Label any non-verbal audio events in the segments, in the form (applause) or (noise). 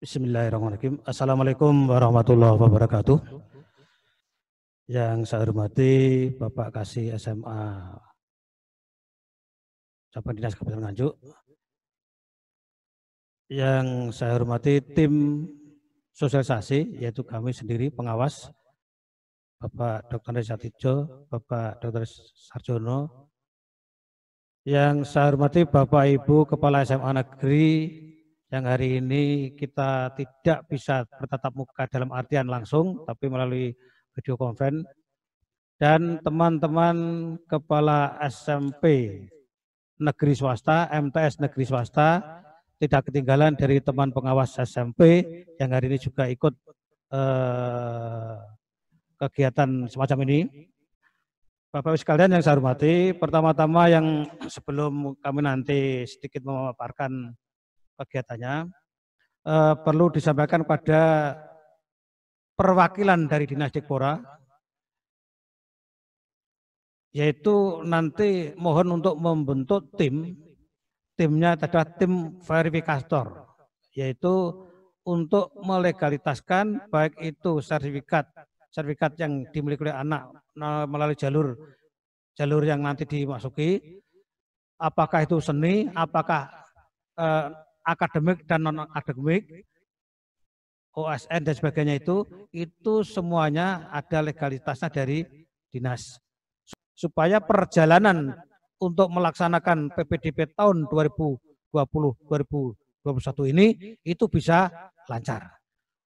Bismillahirrahmanirrahim. Assalamualaikum warahmatullahi wabarakatuh. Yang saya hormati Bapak Kasih SMA Cabang Dinas Kabupaten Nganjuk. Yang saya hormati tim sosialisasi yaitu kami sendiri pengawas Bapak Dr. Satijo, Bapak Dr. Sarjono. Yang saya hormati Bapak Ibu Kepala SMA Negeri yang hari ini kita tidak bisa bertatap muka dalam artian langsung, tapi melalui video konven. Dan teman-teman kepala SMP negeri swasta, MTS negeri swasta, tidak ketinggalan dari teman pengawas SMP yang hari ini juga ikut eh, kegiatan semacam ini. Bapak-Ibu sekalian yang saya hormati, pertama-tama yang sebelum kami nanti sedikit memaparkan kegiatannya, E, perlu disampaikan pada perwakilan dari Dinas Dikpora, yaitu nanti mohon untuk membentuk tim, timnya adalah tim verifikator, yaitu untuk melegalitaskan baik itu sertifikat sertifikat yang dimiliki oleh anak nah, melalui jalur jalur yang nanti dimasuki apakah itu seni apakah eh, akademik dan non akademik, OSN dan sebagainya itu, itu semuanya ada legalitasnya dari dinas. Supaya perjalanan untuk melaksanakan PPDP tahun 2020-2021 ini itu bisa lancar.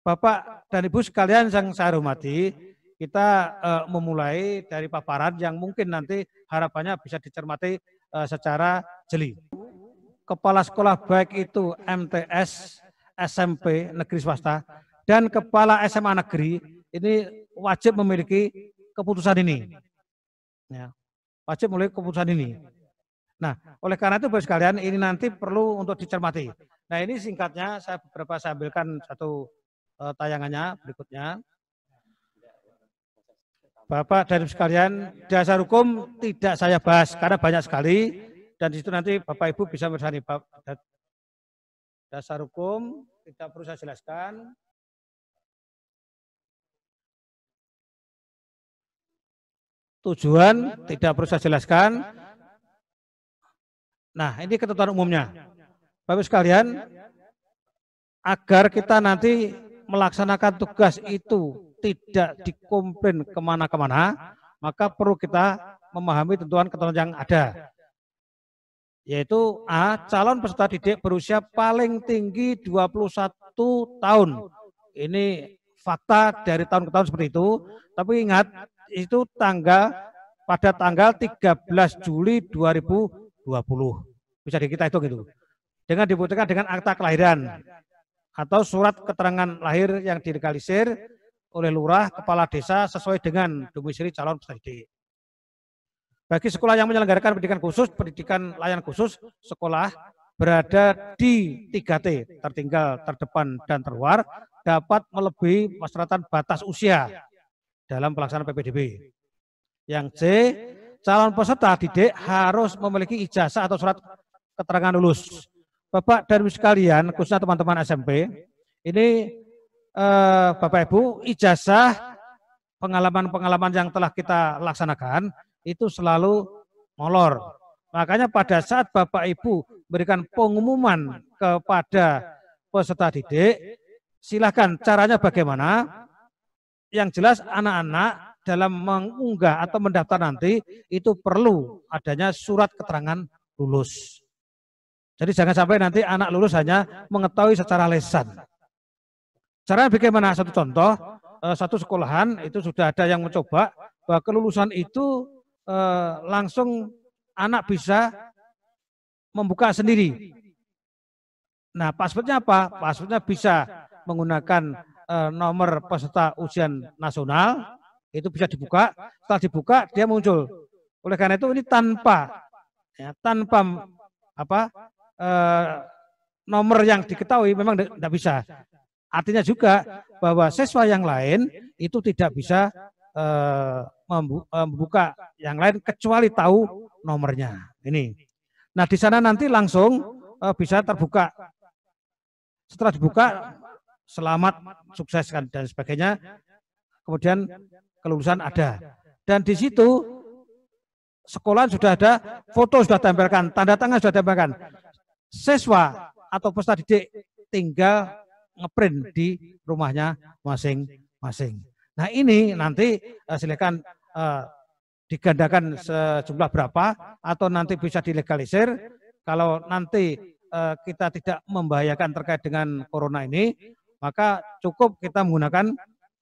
Bapak dan Ibu sekalian yang saya hormati, kita uh, memulai dari paparan yang mungkin nanti harapannya bisa dicermati uh, secara jeli kepala sekolah baik itu MTS, SMP, negeri swasta, dan kepala SMA negeri ini wajib memiliki keputusan ini. Ya, wajib memiliki keputusan ini. Nah, oleh karena itu Bapak sekalian ini nanti perlu untuk dicermati. Nah, ini singkatnya saya beberapa saya ambilkan satu uh, tayangannya berikutnya. Bapak dan sekalian, dasar hukum tidak saya bahas karena banyak sekali dan di situ nanti Bapak Ibu bisa mencari dasar hukum, tidak perlu saya jelaskan. Tujuan tidak perlu saya jelaskan. Nah, ini ketentuan umumnya. Bapak Ibu sekalian, agar kita nanti melaksanakan tugas itu tidak dikomplain kemana-kemana, maka perlu kita memahami tentuan ketentuan yang ada yaitu A. Calon peserta didik berusia paling tinggi 21 tahun. Ini fakta dari tahun ke tahun seperti itu. Tapi ingat, itu tanggal pada tanggal 13 Juli 2020. Bisa di kita hitung itu. Dengan dibutuhkan dengan akta kelahiran atau surat keterangan lahir yang dilegalisir oleh lurah, kepala desa sesuai dengan domisili calon peserta didik. Bagi sekolah yang menyelenggarakan pendidikan khusus, pendidikan layanan khusus, sekolah berada di 3T, tertinggal, terdepan, dan terluar, dapat melebihi persyaratan batas usia dalam pelaksanaan PPDB. Yang C, calon peserta didik harus memiliki ijazah atau surat keterangan lulus. Bapak dan Ibu sekalian, khususnya teman-teman SMP, ini eh, Bapak Ibu, ijazah pengalaman-pengalaman yang telah kita laksanakan itu selalu molor. Makanya pada saat Bapak Ibu berikan pengumuman kepada peserta didik, silahkan caranya bagaimana. Yang jelas anak-anak dalam mengunggah atau mendaftar nanti itu perlu adanya surat keterangan lulus. Jadi jangan sampai nanti anak lulus hanya mengetahui secara lesan. Caranya bagaimana? Satu contoh, eh, satu sekolahan itu sudah ada yang mencoba bahwa kelulusan itu eh, langsung anak bisa membuka sendiri. Nah, passwordnya apa? Passwordnya bisa menggunakan eh, nomor peserta ujian nasional, itu bisa dibuka. Setelah dibuka, dia muncul. Oleh karena itu, ini tanpa ya, tanpa apa eh, nomor yang diketahui memang tidak bisa. Artinya juga bahwa siswa yang lain itu tidak bisa eh, membuka yang lain kecuali tahu nomornya. Ini. Nah, di sana nanti langsung eh, bisa terbuka. Setelah dibuka, selamat, sukses kan, dan sebagainya. Kemudian kelulusan ada. Dan di situ sekolah sudah ada, foto sudah tempelkan, tanda tangan sudah tempelkan. Siswa atau peserta didik tinggal ngeprint di rumahnya masing-masing. Nah ini nanti eh, silakan eh, digandakan sejumlah berapa atau nanti bisa dilegalisir. Kalau nanti eh, kita tidak membahayakan terkait dengan corona ini, maka cukup kita menggunakan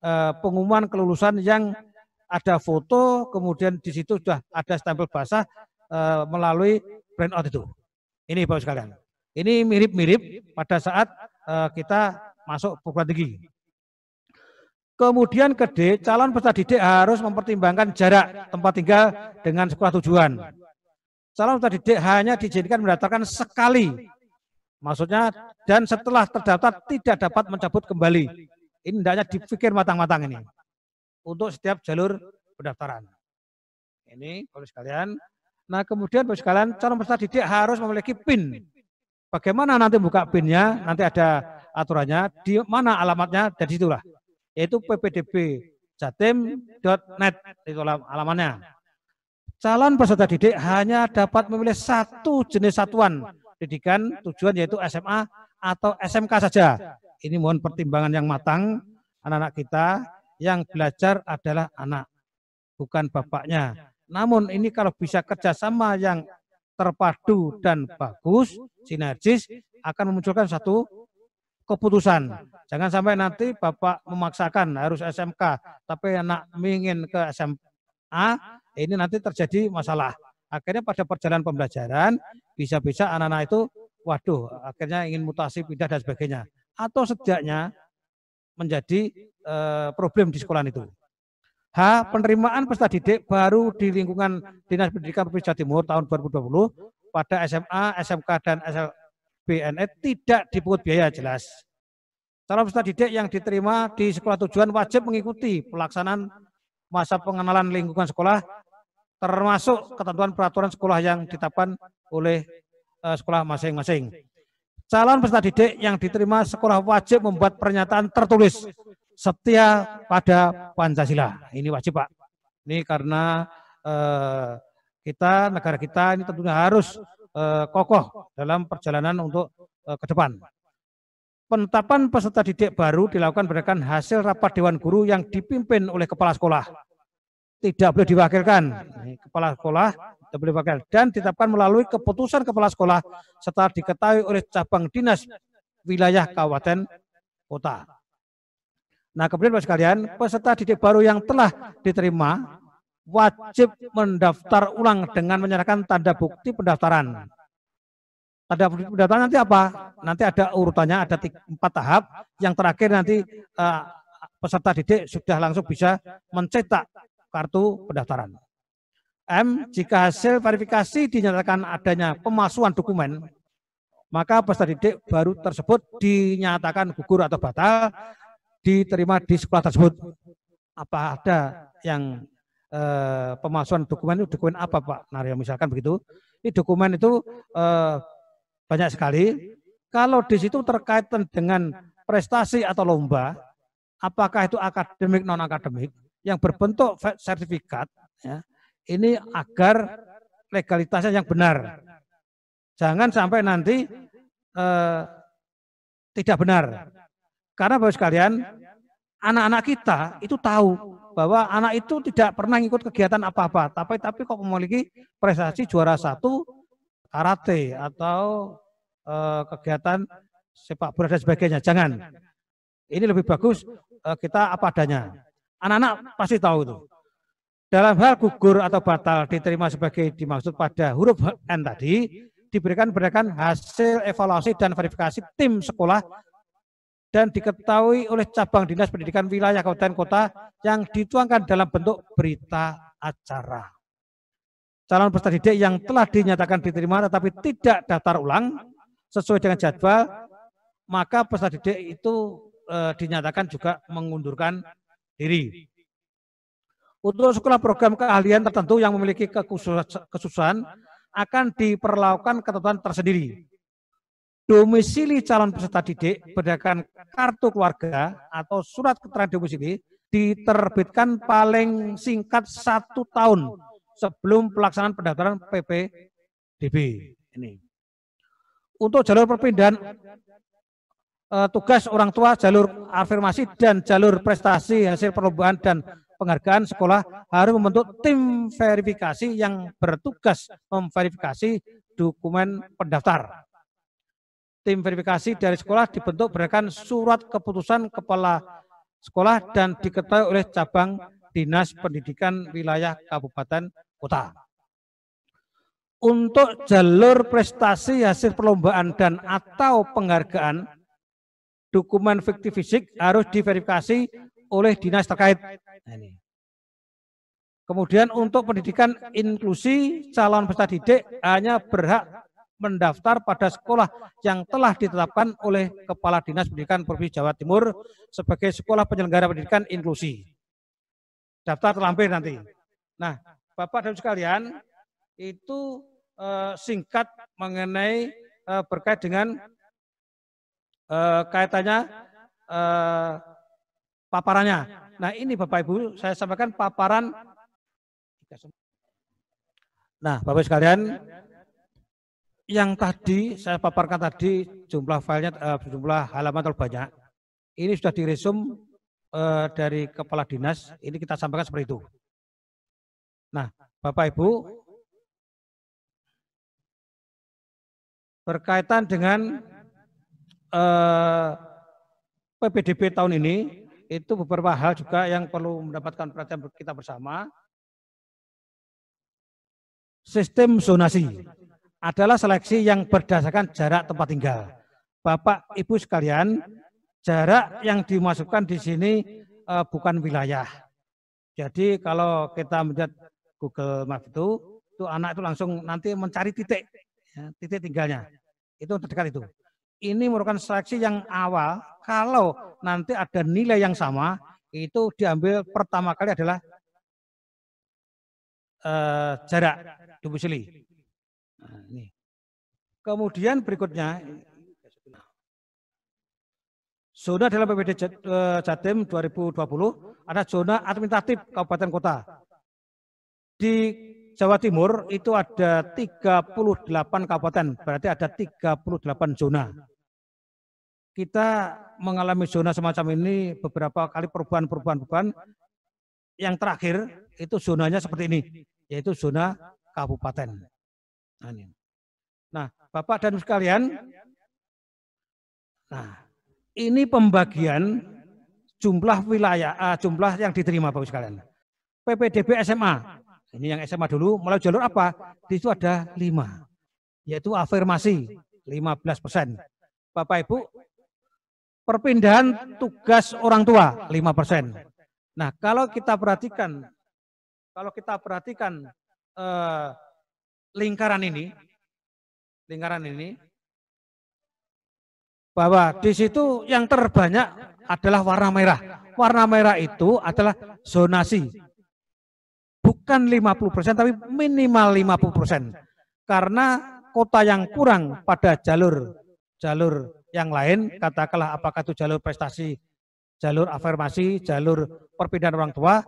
eh, pengumuman kelulusan yang ada foto, kemudian di situ sudah ada stempel basah eh, melalui printout itu. Ini Bapak sekalian. Ini mirip-mirip pada saat eh, kita masuk perguruan tinggi. Kemudian ke D, calon peserta didik harus mempertimbangkan jarak tempat tinggal dengan sekolah tujuan. Calon peserta didik hanya diizinkan mendaftarkan sekali. Maksudnya, dan setelah terdaftar tidak dapat mencabut kembali. Ini hendaknya dipikir matang-matang ini. Untuk setiap jalur pendaftaran. Ini, kalau sekalian. Nah, kemudian, kalau sekalian, calon peserta didik harus memiliki PIN. Bagaimana nanti buka PIN-nya? Nanti ada aturannya. Di mana alamatnya? Dan situlah yaitu ppdb jatim.net itu alamannya. Calon peserta didik hanya dapat memilih satu jenis satuan pendidikan tujuan yaitu SMA atau SMK saja. Ini mohon pertimbangan yang matang anak-anak kita yang belajar adalah anak bukan bapaknya. Namun ini kalau bisa kerjasama yang terpadu dan bagus, sinergis akan memunculkan satu keputusan. Jangan sampai nanti Bapak memaksakan harus SMK, tapi anak ingin ke SMA, ini nanti terjadi masalah. Akhirnya pada perjalanan pembelajaran, bisa-bisa anak-anak itu, waduh, akhirnya ingin mutasi, pindah, dan sebagainya. Atau setidaknya menjadi eh, problem di sekolah itu. H. Penerimaan peserta didik baru di lingkungan Dinas Pendidikan Provinsi Jawa Timur tahun 2020 pada SMA, SMK, dan SL, BNN tidak dipungut biaya jelas. Calon peserta didik yang diterima di sekolah tujuan wajib mengikuti pelaksanaan masa pengenalan lingkungan sekolah termasuk ketentuan peraturan sekolah yang ditetapkan oleh eh, sekolah masing-masing. Calon peserta didik yang diterima sekolah wajib membuat pernyataan tertulis setia pada Pancasila. Ini wajib, Pak. Ini karena eh, kita negara kita ini tentunya harus eh, kokoh dalam perjalanan untuk eh, ke depan. Penetapan peserta didik baru dilakukan berdasarkan hasil rapat Dewan Guru yang dipimpin oleh kepala sekolah. Tidak boleh diwakilkan. Kepala sekolah tidak boleh diwakilkan. Dan ditetapkan melalui keputusan kepala sekolah setelah diketahui oleh cabang dinas wilayah kabupaten kota. Nah kemudian Bapak sekalian, peserta didik baru yang telah diterima wajib mendaftar ulang dengan menyerahkan tanda bukti pendaftaran. Tanda bukti pendaftaran nanti apa? Nanti ada urutannya, ada empat tahap. Yang terakhir nanti uh, peserta didik sudah langsung bisa mencetak kartu pendaftaran. M. Jika hasil verifikasi dinyatakan adanya pemalsuan dokumen, maka peserta didik baru tersebut dinyatakan gugur atau batal diterima di sekolah tersebut. Apa ada yang eh, pemalsuan dokumen itu dokumen apa Pak Naryo misalkan begitu. Ini dokumen itu eh, banyak sekali. Kalau di situ terkait dengan prestasi atau lomba, apakah itu akademik non akademik yang berbentuk sertifikat ya, ini agar legalitasnya yang benar. Jangan sampai nanti eh, tidak benar. Karena Bapak sekalian, anak-anak kita itu tahu bahwa anak itu tidak pernah ikut kegiatan apa-apa, tapi tapi kok memiliki prestasi juara satu karate atau e, kegiatan sepak bola dan sebagainya. Jangan. Ini lebih bagus e, kita apa adanya. Anak-anak pasti tahu itu. Dalam hal gugur atau batal diterima sebagai dimaksud pada huruf N tadi, diberikan berikan hasil evaluasi dan verifikasi tim sekolah dan diketahui oleh cabang dinas pendidikan wilayah kabupaten kota yang dituangkan dalam bentuk berita acara. Calon peserta didik yang telah dinyatakan diterima tetapi tidak daftar ulang sesuai dengan jadwal, maka peserta didik itu e, dinyatakan juga mengundurkan diri. Untuk sekolah program keahlian tertentu yang memiliki kekhususan akan diperlakukan ketentuan tersendiri domisili calon peserta didik berdasarkan kartu keluarga atau surat keterangan domisili diterbitkan paling singkat satu tahun sebelum pelaksanaan pendaftaran PPDB ini. Untuk jalur perpindahan eh, tugas orang tua jalur afirmasi dan jalur prestasi hasil perlombaan dan penghargaan sekolah harus membentuk tim verifikasi yang bertugas memverifikasi dokumen pendaftar tim verifikasi dari sekolah dibentuk berdasarkan surat keputusan kepala sekolah dan diketahui oleh cabang Dinas Pendidikan Wilayah Kabupaten Kota. Untuk jalur prestasi hasil perlombaan dan atau penghargaan, dokumen fiktif fisik harus diverifikasi oleh dinas terkait. Nah, Kemudian untuk pendidikan inklusi, calon peserta didik hanya berhak mendaftar pada sekolah yang telah ditetapkan oleh Kepala Dinas Pendidikan Provinsi Jawa Timur sebagai sekolah penyelenggara pendidikan inklusi. Daftar terlampir nanti. Nah, Bapak dan sekalian, itu eh, singkat mengenai eh, berkait dengan eh, kaitannya eh, paparannya. Nah, ini Bapak Ibu, saya sampaikan paparan Nah, Bapak sekalian, yang tadi saya paparkan tadi jumlah filenya uh, jumlah halaman terbanyak ini sudah diresum uh, dari kepala dinas ini kita sampaikan seperti itu nah bapak ibu berkaitan dengan uh, eh, PPDB tahun ini itu beberapa hal juga yang perlu mendapatkan perhatian kita bersama sistem zonasi adalah seleksi yang berdasarkan jarak tempat tinggal. Bapak Ibu sekalian, jarak yang dimasukkan di sini uh, bukan wilayah. Jadi kalau kita melihat Google Map itu, itu anak itu langsung nanti mencari titik, ya, titik tinggalnya. Itu terdekat itu. Ini merupakan seleksi yang awal. Kalau nanti ada nilai yang sama, itu diambil pertama kali adalah uh, jarak domisili. Nah, Kemudian berikutnya, zona dalam PPD eh, Jatim 2020 ada zona administratif kabupaten kota. Di Jawa Timur itu ada 38 kabupaten, berarti ada 38 zona. Kita mengalami zona semacam ini beberapa kali perubahan-perubahan-perubahan. Yang terakhir itu zonanya seperti ini, yaitu zona kabupaten. Amin. Nah, Bapak dan sekalian, nah ini pembagian jumlah wilayah, uh, jumlah yang diterima Bapak sekalian. PPDB SMA, ini yang SMA dulu, melalui jalur apa? Di situ ada lima, yaitu afirmasi 15 persen. Bapak Ibu, perpindahan tugas orang tua 5 persen. Nah, kalau kita perhatikan, kalau kita perhatikan eh, lingkaran ini, lingkaran ini, bahwa di situ yang terbanyak adalah warna merah. Warna merah itu adalah zonasi. Bukan 50% tapi minimal 50%. Karena kota yang kurang pada jalur jalur yang lain, katakanlah apakah itu jalur prestasi, jalur afirmasi, jalur perpindahan orang tua,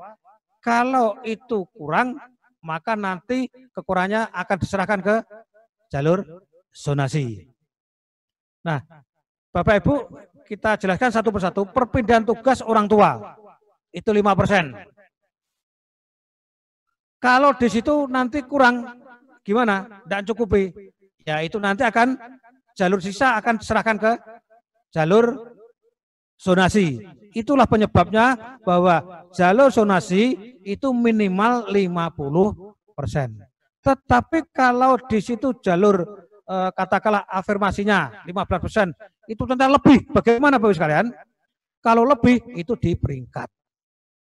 kalau itu kurang maka nanti kekurangannya akan diserahkan ke jalur zonasi. Nah, Bapak Ibu, kita jelaskan satu persatu perpindahan tugas orang tua. Itu lima persen. Kalau di situ nanti kurang, gimana? Tidak cukupi. Ya itu nanti akan, jalur sisa akan diserahkan ke jalur zonasi Itulah penyebabnya bahwa jalur zonasi itu minimal 50 persen. Tetapi kalau di situ jalur eh, katakanlah afirmasinya 15 persen, itu tentang lebih. Bagaimana Bapak sekalian? Kalau lebih itu di peringkat.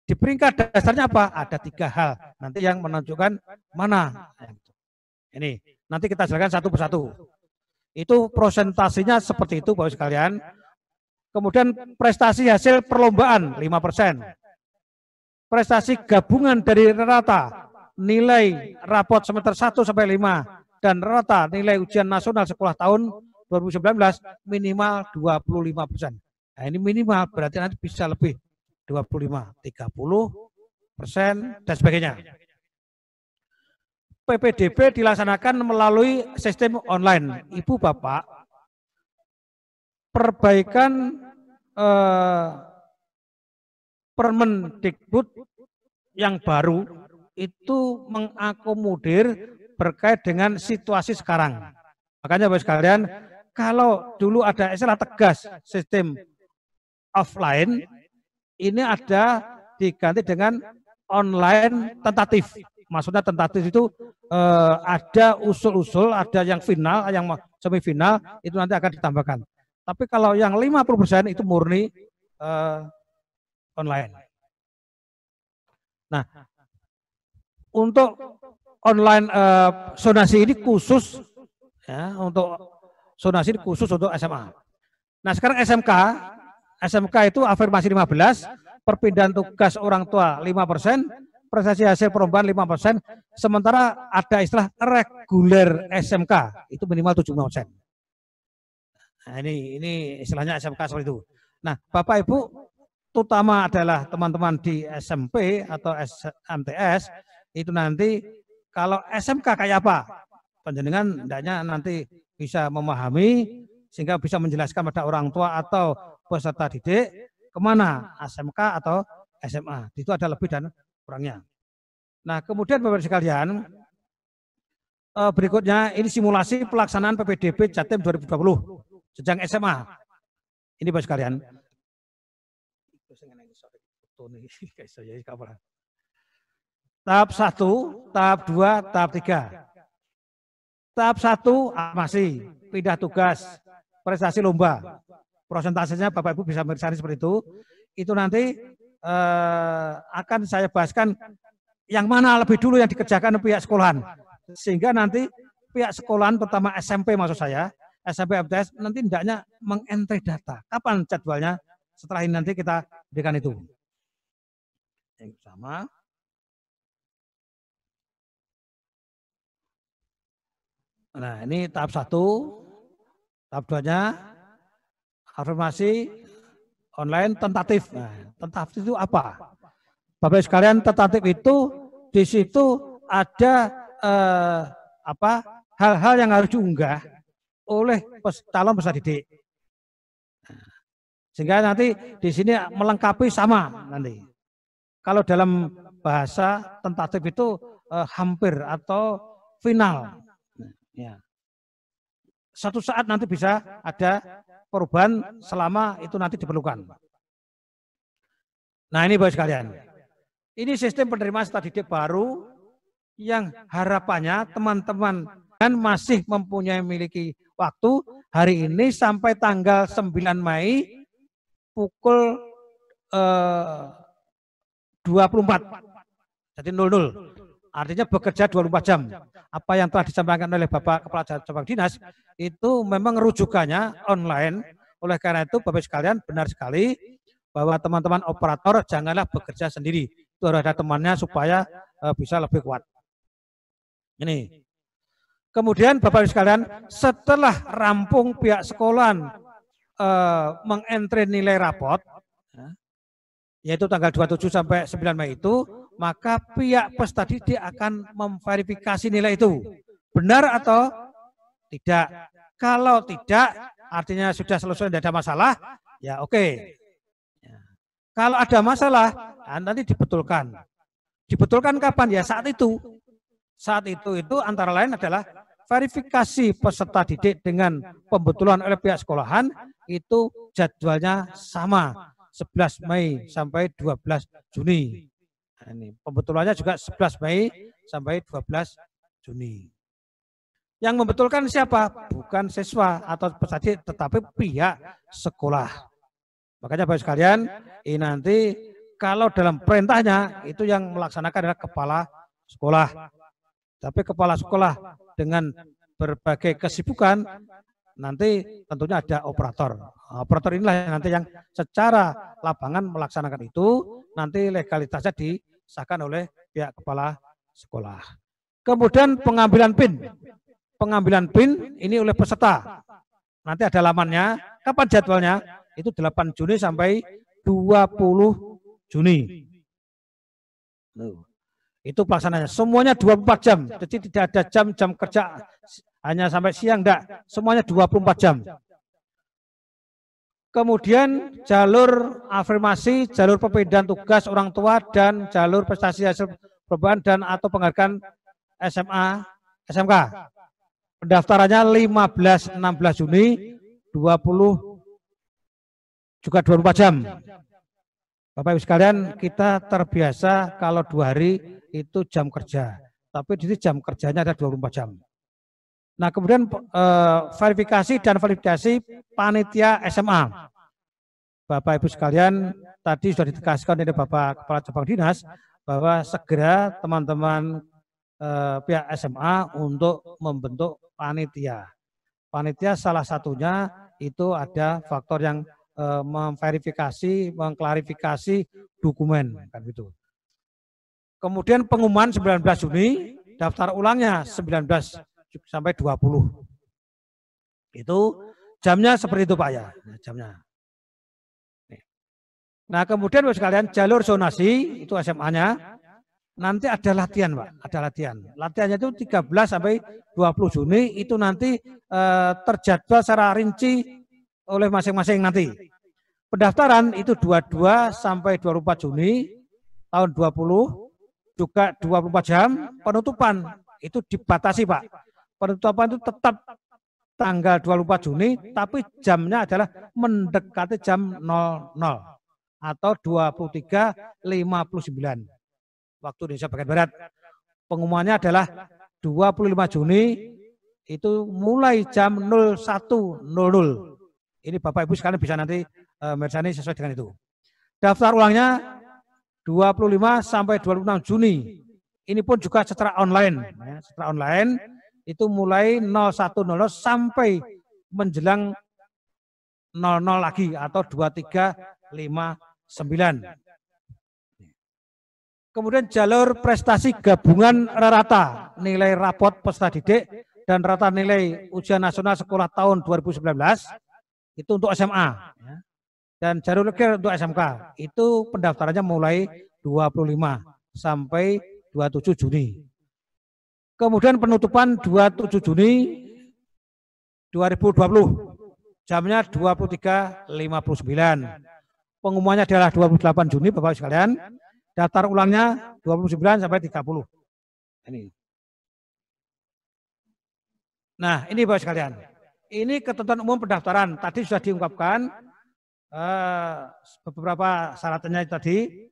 Di peringkat dasarnya apa? Ada tiga hal. Nanti yang menunjukkan mana. Ini, nanti kita jelaskan satu persatu. Itu prosentasinya seperti itu Bapak sekalian Kemudian prestasi hasil perlombaan 5 persen. Prestasi gabungan dari rata nilai rapot semester 1 sampai 5 dan rata nilai ujian nasional sekolah tahun 2019 minimal 25 persen. Nah ini minimal berarti nanti bisa lebih 25, 30 persen dan sebagainya. PPDB dilaksanakan melalui sistem online. Ibu Bapak perbaikan eh, Permendikbud yang baru itu mengakomodir berkait dengan situasi sekarang. Makanya Bapak sekalian, kalau dulu ada istilah tegas sistem offline, ini ada diganti dengan online tentatif. Maksudnya tentatif itu eh, ada usul-usul, ada yang final, yang semifinal, itu nanti akan ditambahkan. Tapi kalau yang 50% itu murni uh, online. Nah, untuk online uh, eh, sonasi ini khusus ya, untuk sonasi ini khusus untuk SMA. Nah, sekarang SMK, SMK itu afirmasi 15, perpindahan tugas orang tua 5%, prestasi hasil lima 5%, sementara ada istilah reguler SMK, itu minimal 75%. Nah, ini ini istilahnya SMK seperti itu. Nah, Bapak Ibu terutama adalah teman-teman di SMP atau SMTS itu nanti kalau SMK kayak apa? Penjenengan hendaknya nanti bisa memahami sehingga bisa menjelaskan pada orang tua atau peserta didik kemana SMK atau SMA. Itu ada lebih dan kurangnya. Nah, kemudian Bapak sekalian, eh, berikutnya ini simulasi pelaksanaan PPDB Jatim 2020 jenjang SMA. Ini bos kalian. Tahap satu, tahap dua, tahap tiga. Tahap satu masih pindah tugas, prestasi lomba. Prosentasenya Bapak Ibu bisa merisani seperti itu. Itu nanti eh, akan saya bahaskan yang mana lebih dulu yang dikerjakan pihak sekolahan. Sehingga nanti pihak sekolahan pertama SMP maksud saya SMP MTS nanti tidaknya mengentry data. Kapan jadwalnya? Setelah ini nanti kita berikan itu. Yang sama. Nah, ini tahap satu. Tahap duanya afirmasi online tentatif. Nah, tentatif itu apa? Bapak sekalian, tentatif itu di situ ada eh, apa hal-hal yang harus diunggah oleh calon peserta didik. Sehingga nanti di sini melengkapi sama nanti. Kalau dalam bahasa tentatif itu eh, hampir atau final. Ya. Satu saat nanti bisa ada perubahan selama itu nanti diperlukan. Nah ini Bapak sekalian. Ini sistem penerimaan studi didik baru yang harapannya teman-teman dan masih mempunyai miliki waktu hari ini sampai tanggal 9 Mei pukul eh, 24. Jadi 00. Artinya bekerja 24 jam. Apa yang telah disampaikan oleh Bapak Kepala Cabang Dinas itu memang rujukannya online. Oleh karena itu Bapak sekalian benar sekali bahwa teman-teman operator janganlah bekerja sendiri. Itu harus ada temannya supaya eh, bisa lebih kuat. Ini Kemudian Bapak Ibu sekalian, setelah rampung pihak sekolahan eh, mengentri nilai rapot, yaitu tanggal 27 sampai 9 Mei itu, maka pihak pes tadi dia akan memverifikasi nilai itu. Benar atau tidak? Kalau tidak, artinya sudah selesai, tidak ada masalah, ya oke. Okay. Kalau ada masalah, ah, nanti dibetulkan. Dibetulkan kapan? Ya saat itu. Saat itu itu antara lain adalah verifikasi peserta didik dengan pembetulan oleh pihak sekolahan itu jadwalnya sama 11 Mei sampai 12 Juni. Nah, ini pembetulannya juga 11 Mei sampai 12 Juni. Yang membetulkan siapa? Bukan siswa atau peserta didik tetapi pihak sekolah. Makanya Bapak sekalian, ini nanti kalau dalam perintahnya itu yang melaksanakan adalah kepala sekolah. Tapi kepala sekolah dengan berbagai kesibukan, nanti tentunya ada operator. Operator inilah yang nanti yang secara lapangan melaksanakan itu, nanti legalitasnya disahkan oleh pihak kepala sekolah. Kemudian pengambilan PIN. Pengambilan PIN ini oleh peserta. Nanti ada lamannya. Kapan jadwalnya? Itu 8 Juni sampai 20 Juni. Itu pelaksananya. Semuanya 24 jam. Jadi tidak ada jam-jam kerja hanya sampai siang. Enggak. Semuanya 24 jam. Kemudian jalur afirmasi, jalur perbedaan tugas orang tua dan jalur prestasi hasil perubahan dan atau penghargaan SMA, SMK. Pendaftarannya 15 16 Juni 20 juga 24 jam. Bapak Ibu sekalian, kita terbiasa kalau dua hari itu jam kerja, tapi di sini jam kerjanya ada 24 jam. Nah kemudian eh, verifikasi dan validasi panitia SMA. Bapak Ibu sekalian, tadi sudah ditegaskan oleh Bapak Kepala Cabang Dinas bahwa segera teman-teman eh, pihak SMA untuk membentuk panitia. Panitia salah satunya itu ada faktor yang eh, memverifikasi, mengklarifikasi dokumen kan gitu. Kemudian pengumuman 19 Juni, daftar ulangnya 19 sampai 20. Itu jamnya seperti itu Pak ya, nah, jamnya. Nah kemudian sekalian jalur zonasi itu SMA-nya nanti ada latihan Pak, ada latihan. Latihannya itu 13 sampai 20 Juni itu nanti eh, terjadwal secara rinci oleh masing-masing nanti. Pendaftaran itu 22 sampai 24 Juni tahun 20 juga 24 jam penutupan itu dibatasi Pak. Penutupan itu tetap tanggal 24 Juni tapi jamnya adalah mendekati jam 00 atau 23.59 waktu Indonesia bagian barat. Pengumumannya adalah 25 Juni itu mulai jam 01.00. Ini Bapak Ibu sekalian bisa nanti uh, eh, meresani sesuai dengan itu. Daftar ulangnya 25 sampai 26 Juni. Ini pun juga secara online. Ya, secara online itu mulai 01.00 sampai menjelang 00 lagi atau 2359. Kemudian jalur prestasi gabungan rata nilai rapot peserta didik dan rata nilai ujian nasional sekolah tahun 2019 itu untuk SMA. Ya. Dan jalur Lekir untuk SMK itu pendaftarannya mulai 25 sampai 27 Juni. Kemudian penutupan 27 Juni 2020. Jamnya 23.59. Pengumumannya adalah 28 Juni Bapak sekalian. Daftar ulangnya 29 sampai 30. Ini. Nah, ini Bapak sekalian. Ini ketentuan umum pendaftaran. Tadi sudah diungkapkan uh, beberapa syaratnya tadi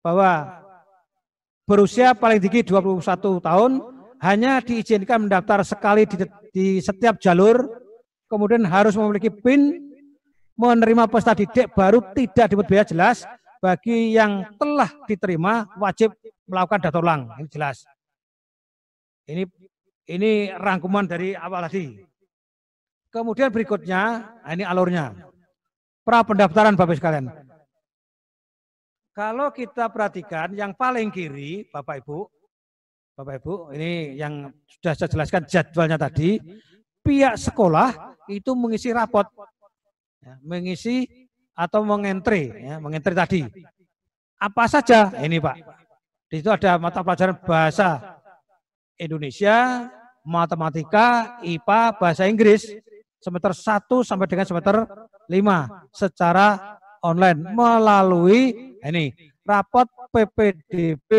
bahwa berusia paling tinggi 21 tahun hanya diizinkan mendaftar sekali di, di setiap jalur, kemudian harus memiliki PIN, menerima peserta didik baru tidak dapat biaya jelas, bagi yang telah diterima wajib melakukan data ulang, ini jelas. Ini ini rangkuman dari awal tadi. Kemudian berikutnya, ini alurnya pra pendaftaran Bapak sekalian. Kalau kita perhatikan yang paling kiri Bapak Ibu, Bapak Ibu, ini yang sudah saya jelaskan jadwalnya tadi, pihak sekolah itu mengisi rapot, ya, mengisi atau mengentri, ya, mengentri tadi. Apa saja ini Pak? Di situ ada mata pelajaran bahasa Indonesia, matematika, IPA, bahasa Inggris, semester 1 sampai dengan semester 5 secara online melalui ini rapot ppdb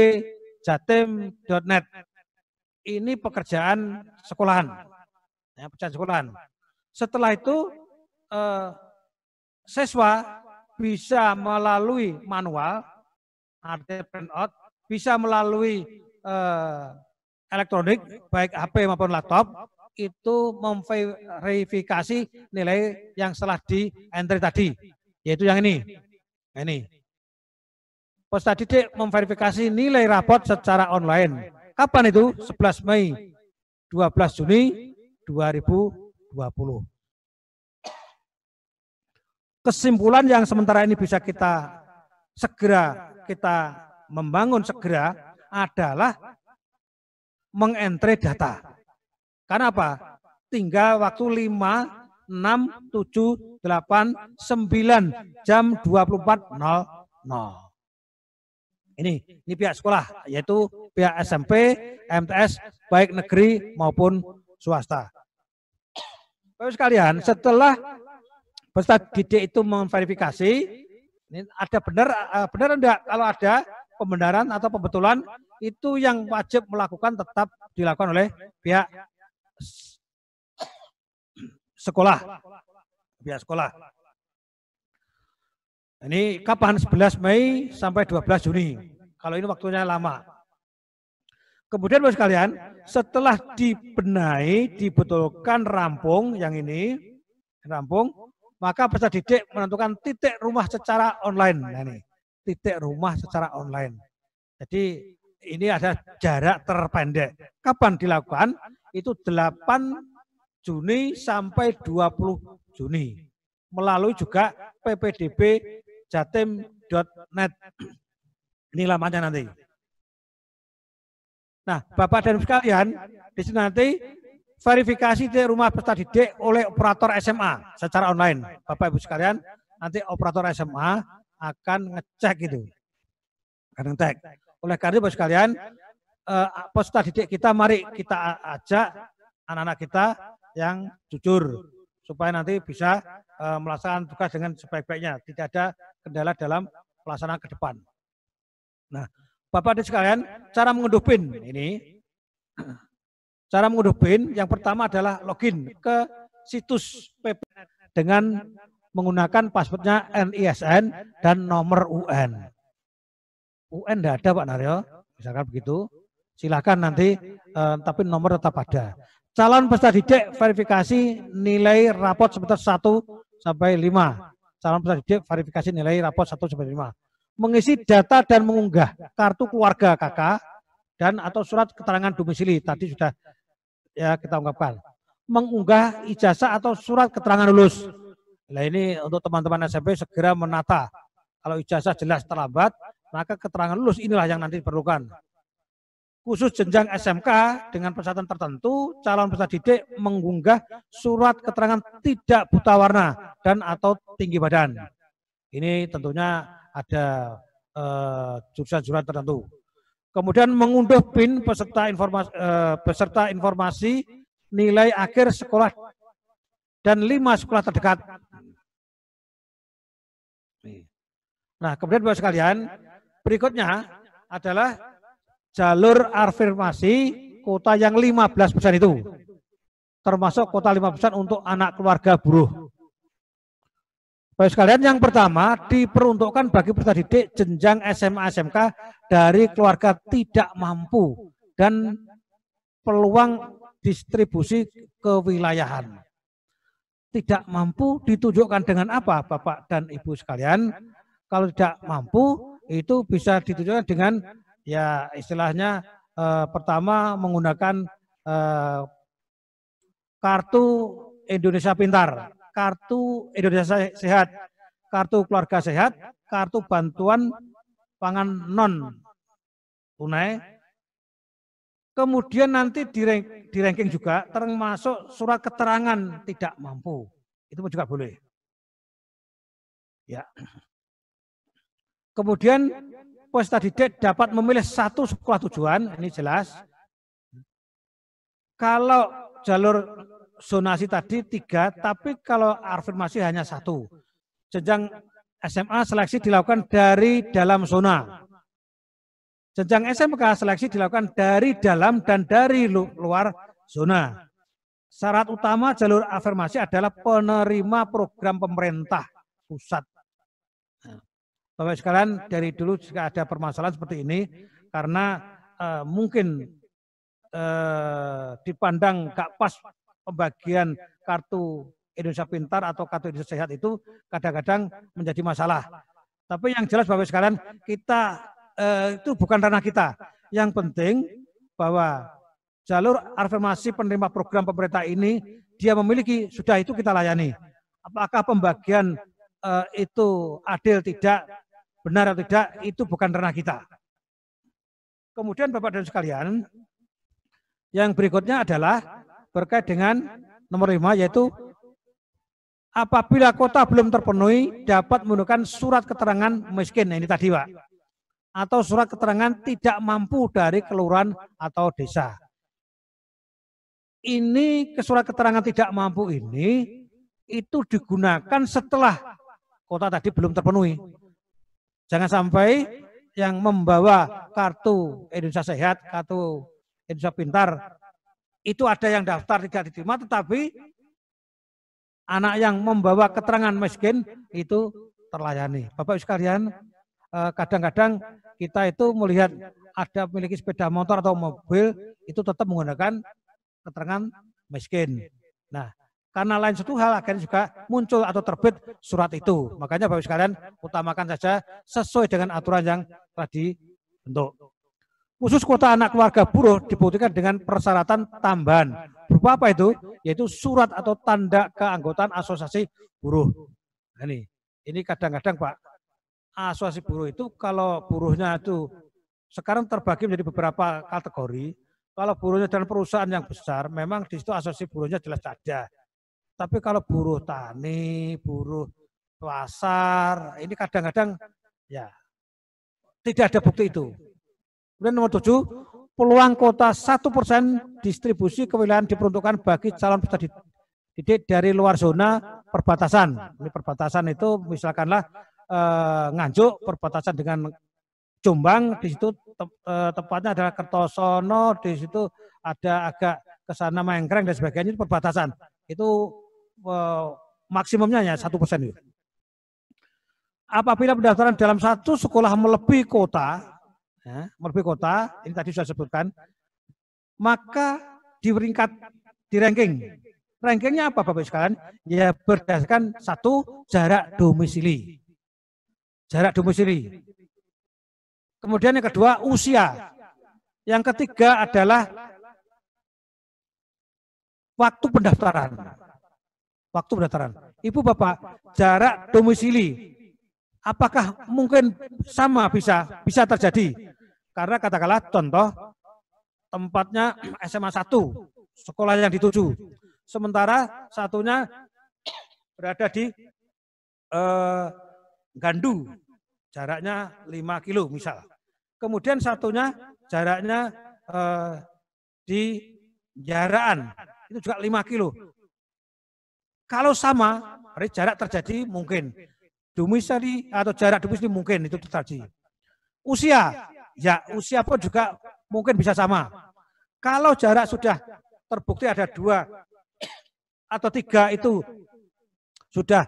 jatim.net. Ini pekerjaan sekolahan. Ya, pekerjaan sekolahan. Setelah itu eh, siswa bisa melalui manual artinya out bisa melalui eh, elektronik baik HP maupun laptop itu memverifikasi nilai yang setelah di entry tadi, yaitu yang ini. Ini. Post tadi memverifikasi nilai rapot secara online. Kapan itu? 11 Mei, 12 Juni 2020. Kesimpulan yang sementara ini bisa kita segera kita membangun segera adalah mengentry data. Karena apa? Tinggal waktu 5, 6, 7, 8, 9 jam 24.00. Ini, ini pihak sekolah, yaitu pihak SMP, MTS, baik negeri maupun swasta. Bapak sekalian, setelah peserta didik itu memverifikasi, ini ada benar, eh, benar enggak? Kalau ada pembenaran atau pembetulan, itu yang wajib melakukan tetap dilakukan oleh pihak sekolah. Biar sekolah. Ini kapan? 11 Mei sampai 12 Juni. Kalau ini waktunya lama. Kemudian bos sekalian, setelah dibenahi, dibetulkan rampung yang ini, rampung, maka peserta didik menentukan titik rumah secara online. Nah, ini, titik rumah secara online. Jadi ini ada jarak terpendek. Kapan dilakukan? itu 8 Juni sampai 20 Juni. Melalui juga ppdb jatim.net. Ini lamanya nanti. Nah, Bapak dan sekalian, di sini nanti verifikasi di rumah peserta didik oleh operator SMA secara online. Bapak Ibu sekalian, nanti operator SMA akan ngecek itu. Akan ngecek. Oleh karena itu, Bapak sekalian, uh, eh, peserta didik kita mari kita ajak anak-anak kita yang jujur supaya nanti bisa uh, melaksanakan tugas dengan sebaik-baiknya, tidak ada kendala dalam pelaksanaan ke depan. Nah, Bapak dan sekalian, cara mengunduh PIN ini (clears throat) cara mengunduh PIN yang pertama adalah login ke situs PP dengan menggunakan passwordnya NISN dan nomor UN. UN tidak ada Pak Naryo, misalkan begitu. Silahkan nanti, eh, tapi nomor tetap ada. Calon peserta didik verifikasi nilai rapot sebesar 1 sampai 5. Calon peserta didik verifikasi nilai rapot 1 sampai 5. Mengisi data dan mengunggah kartu keluarga kakak dan atau surat keterangan domisili. Tadi sudah ya kita ungkapkan. Mengunggah ijazah atau surat keterangan lulus. Nah ini untuk teman-teman SMP segera menata. Kalau ijazah jelas terlambat, maka keterangan lulus inilah yang nanti diperlukan khusus jenjang SMK dengan persyaratan tertentu calon peserta didik mengunggah surat keterangan tidak buta warna dan atau tinggi badan. Ini tentunya ada jurusan eh, jurusan-jurusan tertentu. Kemudian mengunduh PIN peserta informasi, uh, eh, peserta informasi nilai akhir sekolah dan lima sekolah terdekat. Nah, kemudian buat sekalian, berikutnya adalah jalur afirmasi kota yang 15 persen itu. Termasuk kota 5 persen untuk anak keluarga buruh. Baik sekalian, yang pertama diperuntukkan bagi peserta didik jenjang SMA SMK dari keluarga tidak mampu dan peluang distribusi kewilayahan. Tidak mampu ditunjukkan dengan apa Bapak dan Ibu sekalian? Kalau tidak mampu itu bisa ditunjukkan dengan ya istilahnya eh, pertama menggunakan eh, kartu Indonesia Pintar, kartu Indonesia Sehat, kartu Keluarga Sehat, kartu bantuan pangan non tunai. Kemudian nanti di, ranking juga termasuk surat keterangan tidak mampu. Itu pun juga boleh. Ya. Kemudian post tadi dapat memilih satu sekolah tujuan, ini jelas. Kalau jalur zonasi tadi tiga, tapi kalau afirmasi hanya satu. Jenjang SMA seleksi dilakukan dari dalam zona. Jenjang SMK seleksi dilakukan dari dalam dan dari luar zona. Syarat utama jalur afirmasi adalah penerima program pemerintah pusat Bapak sekalian dari dulu jika ada permasalahan seperti ini karena uh, mungkin uh, dipandang gak pas pembagian kartu Indonesia Pintar atau kartu Indonesia Sehat itu kadang-kadang menjadi masalah. Tapi yang jelas Bapak sekalian, kita uh, itu bukan ranah kita. Yang penting bahwa jalur afirmasi penerima program pemerintah ini dia memiliki sudah itu kita layani. Apakah pembagian uh, itu adil tidak benar atau tidak itu bukan ranah kita. Kemudian Bapak dan sekalian, yang berikutnya adalah berkait dengan nomor lima yaitu apabila kota belum terpenuhi dapat menggunakan surat keterangan miskin. Nah, ini tadi Pak. Atau surat keterangan tidak mampu dari kelurahan atau desa. Ini surat keterangan tidak mampu ini itu digunakan setelah kota tadi belum terpenuhi. Jangan sampai yang membawa kartu Indonesia Sehat, kartu Indonesia Pintar, itu ada yang daftar tidak diterima, tetapi anak yang membawa keterangan miskin itu terlayani. Bapak Ibu sekalian, eh, kadang-kadang kita itu melihat ada memiliki sepeda motor atau mobil itu tetap menggunakan keterangan miskin. Nah, karena lain satu hal akhirnya juga muncul atau terbit surat itu. Makanya Bapak sekalian utamakan saja sesuai dengan aturan yang tadi dibentuk. Khusus kuota anak keluarga buruh dibuktikan dengan persyaratan tambahan. Berupa apa itu? Yaitu surat atau tanda keanggotaan asosiasi buruh. Nah, ini ini kadang-kadang Pak, asosiasi buruh itu kalau buruhnya itu sekarang terbagi menjadi beberapa kategori. Kalau buruhnya dalam perusahaan yang besar, memang di situ asosiasi buruhnya jelas ada tapi kalau buruh tani, buruh pasar, ini kadang-kadang ya tidak ada bukti itu. Kemudian nomor tujuh, peluang kota satu persen distribusi kewilayahan diperuntukkan bagi calon peserta didik dari luar zona perbatasan. Ini perbatasan itu misalkanlah eh, Nganjuk perbatasan dengan Jombang di situ te, eh, tepatnya adalah Kertosono, di situ ada agak ke sana dan sebagainya itu perbatasan. Itu maksimumnya hanya satu persen. Ya? Apabila pendaftaran dalam satu sekolah melebihi kota, ya, melebihi kota, ini tadi sudah sebutkan, maka di peringkat di ranking. Rankingnya apa Bapak sekalian? Ya berdasarkan satu jarak domisili. Jarak domisili. Kemudian yang kedua usia. Yang ketiga adalah waktu pendaftaran waktu pendaftaran. Ibu Bapak, jarak domisili apakah mungkin sama bisa bisa terjadi? Karena katakanlah contoh tempatnya SMA 1, sekolah yang dituju. Sementara satunya berada di eh, Gandu, jaraknya 5 kilo misal. Kemudian satunya jaraknya eh, di Jaraan, itu juga 5 kilo. Kalau sama, berarti jarak terjadi mungkin. Domisili atau jarak domisili mungkin itu terjadi. Usia, ya usia pun juga mungkin bisa sama. Kalau jarak sudah terbukti ada dua atau tiga itu sudah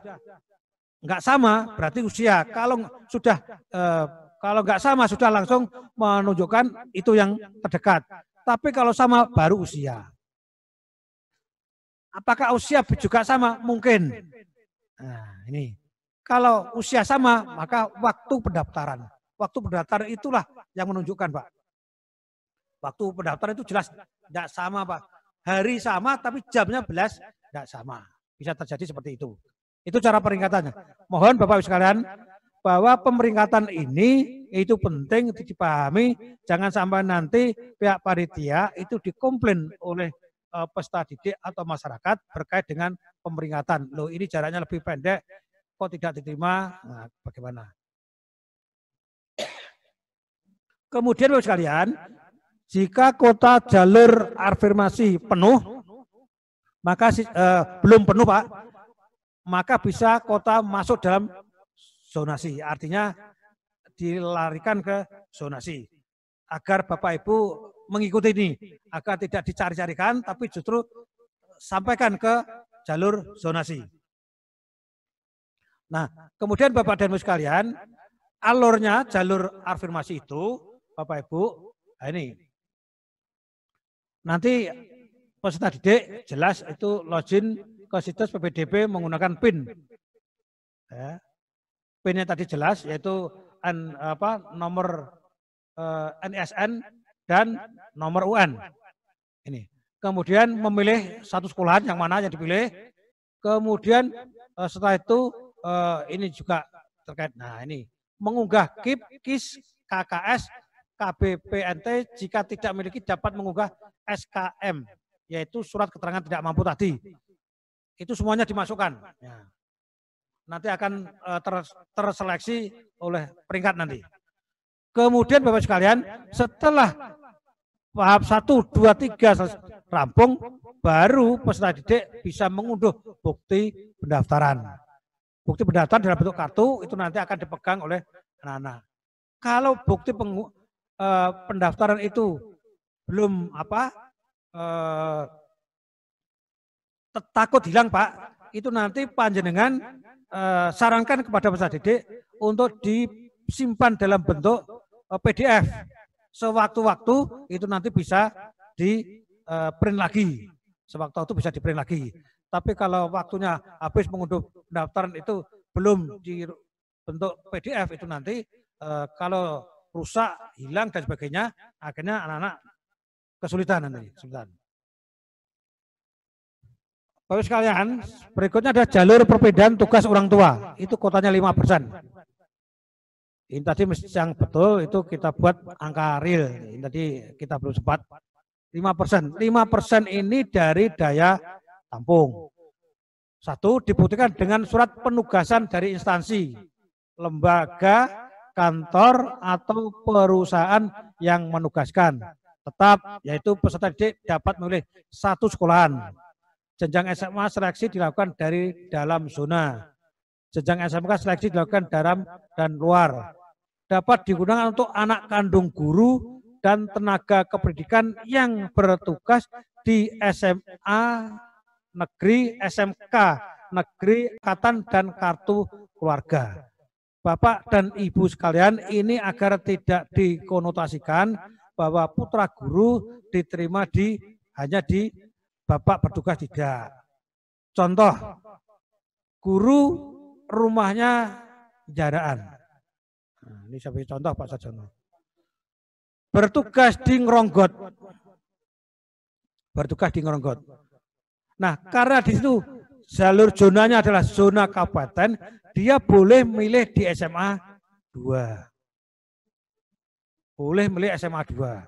enggak sama, berarti usia. Kalau sudah eh, kalau nggak sama sudah langsung menunjukkan itu yang terdekat. Tapi kalau sama baru usia. Apakah usia juga sama? Mungkin. Nah, ini. Kalau usia sama, maka waktu pendaftaran. Waktu pendaftaran itulah yang menunjukkan, Pak. Waktu pendaftaran itu jelas tidak sama, Pak. Hari sama, tapi jamnya belas tidak sama. Bisa terjadi seperti itu. Itu cara peringkatannya. Mohon Bapak ibu sekalian, bahwa pemeringkatan ini itu penting dipahami. Jangan sampai nanti pihak paritia itu dikomplain oleh Pesta eh, peserta didik atau masyarakat berkait dengan pemeringatan. Loh ini jaraknya lebih pendek, kok tidak diterima, nah, bagaimana? Kemudian Bapak sekalian, jika kota jalur afirmasi penuh, maka eh, belum penuh Pak, maka bisa kota masuk dalam zonasi. Artinya dilarikan ke zonasi. Agar Bapak Ibu mengikuti ini agar tidak dicari-carikan tapi justru sampaikan ke jalur zonasi. Nah, kemudian Bapak dan Ibu sekalian, alurnya jalur afirmasi itu, Bapak Ibu, nah ini. Nanti peserta didik jelas itu login ke situs PPDB menggunakan PIN. Ya. PIN-nya tadi jelas yaitu N, apa, nomor NSN eh, dan nomor UN. Ini. Kemudian memilih satu sekolahan yang mana yang dipilih. Kemudian eh, setelah itu eh, ini juga terkait. Nah ini mengunggah KIP, KIS, KKS, KBPNT jika tidak memiliki dapat mengunggah SKM yaitu surat keterangan tidak mampu tadi. Itu semuanya dimasukkan. Ya. Nanti akan eh, terseleksi oleh peringkat nanti. Kemudian Bapak sekalian, setelah tahap 1, 2, 3 rampung, baru peserta didik bisa mengunduh bukti pendaftaran. Bukti pendaftaran dalam bentuk kartu itu nanti akan dipegang oleh anak-anak. Kalau bukti pengu, eh, pendaftaran itu belum apa eh, takut hilang Pak, itu nanti panjenengan eh, sarankan kepada peserta didik untuk disimpan dalam bentuk eh, PDF sewaktu-waktu itu nanti bisa di eh, print lagi. Sewaktu-waktu bisa di print lagi. Tapi kalau waktunya habis mengunduh pendaftaran itu belum di bentuk PDF itu nanti eh, kalau rusak, hilang dan sebagainya, akhirnya anak-anak kesulitan nanti. Sebentar. Bapak sekalian, berikutnya ada jalur perbedaan tugas orang tua. Itu kotanya 5% ini tadi yang betul itu kita buat angka real. Ini tadi kita belum sempat 5 persen. 5 persen ini dari daya tampung. Satu, dibuktikan dengan surat penugasan dari instansi, lembaga, kantor, atau perusahaan yang menugaskan. Tetap, yaitu peserta didik dapat memilih satu sekolahan. Jenjang SMA seleksi dilakukan dari dalam zona. Jenjang SMK seleksi dilakukan dalam dan luar dapat digunakan untuk anak kandung guru dan tenaga kependidikan yang bertugas di SMA negeri, SMK negeri, katan dan kartu keluarga. Bapak dan Ibu sekalian, ini agar tidak dikonotasikan bahwa putra guru diterima di hanya di bapak bertugas tidak. Contoh, guru rumahnya jaraan ini saya beri contoh Pak Sajono. Bertugas di Ngeronggot Bertugas di Ngeronggot. Nah, karena di situ jalur zonanya adalah zona kabupaten, dia boleh milih di SMA 2. Boleh milih SMA 2. Nah,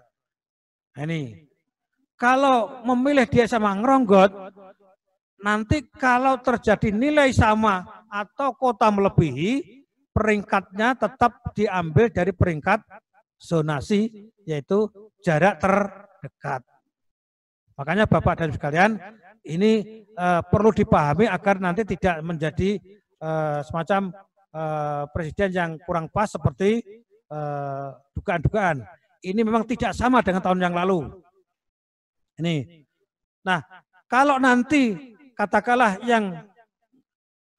ini. Kalau memilih di SMA Ngeronggot, nanti kalau terjadi nilai sama atau kota melebihi, peringkatnya tetap diambil dari peringkat zonasi, yaitu jarak terdekat. Makanya Bapak dan sekalian, ini uh, perlu dipahami agar nanti tidak menjadi uh, semacam uh, presiden yang kurang pas seperti dugaan-dugaan. ini memang tidak sama dengan tahun yang lalu. Ini. Nah, kalau nanti katakanlah yang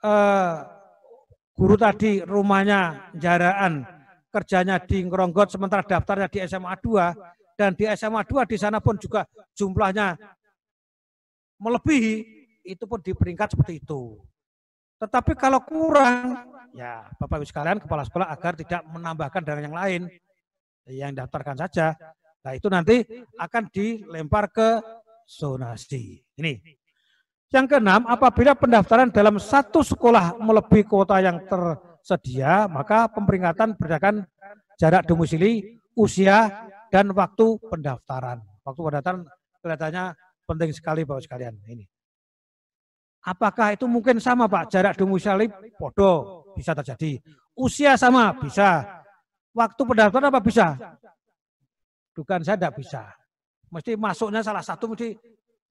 uh, guru tadi rumahnya jaraan, kerjanya di Ngeronggot, sementara daftarnya di SMA 2, dan di SMA 2 di sana pun juga jumlahnya melebihi, itu pun di peringkat seperti itu. Tetapi kalau kurang, ya Bapak-Ibu sekalian, kepala sekolah agar tidak menambahkan dengan yang lain, yang daftarkan saja. Nah itu nanti akan dilempar ke zonasi. Ini yang keenam, apabila pendaftaran dalam satu sekolah melebihi kuota yang tersedia, maka pemperingatan berdasarkan jarak domisili, usia, dan waktu pendaftaran. Waktu pendaftaran kelihatannya penting sekali Bapak sekalian ini. Apakah itu mungkin sama Pak? Jarak domisili podo bisa terjadi. Usia sama bisa. Waktu pendaftaran apa bisa? Dugaan saya tidak bisa. Mesti masuknya salah satu mesti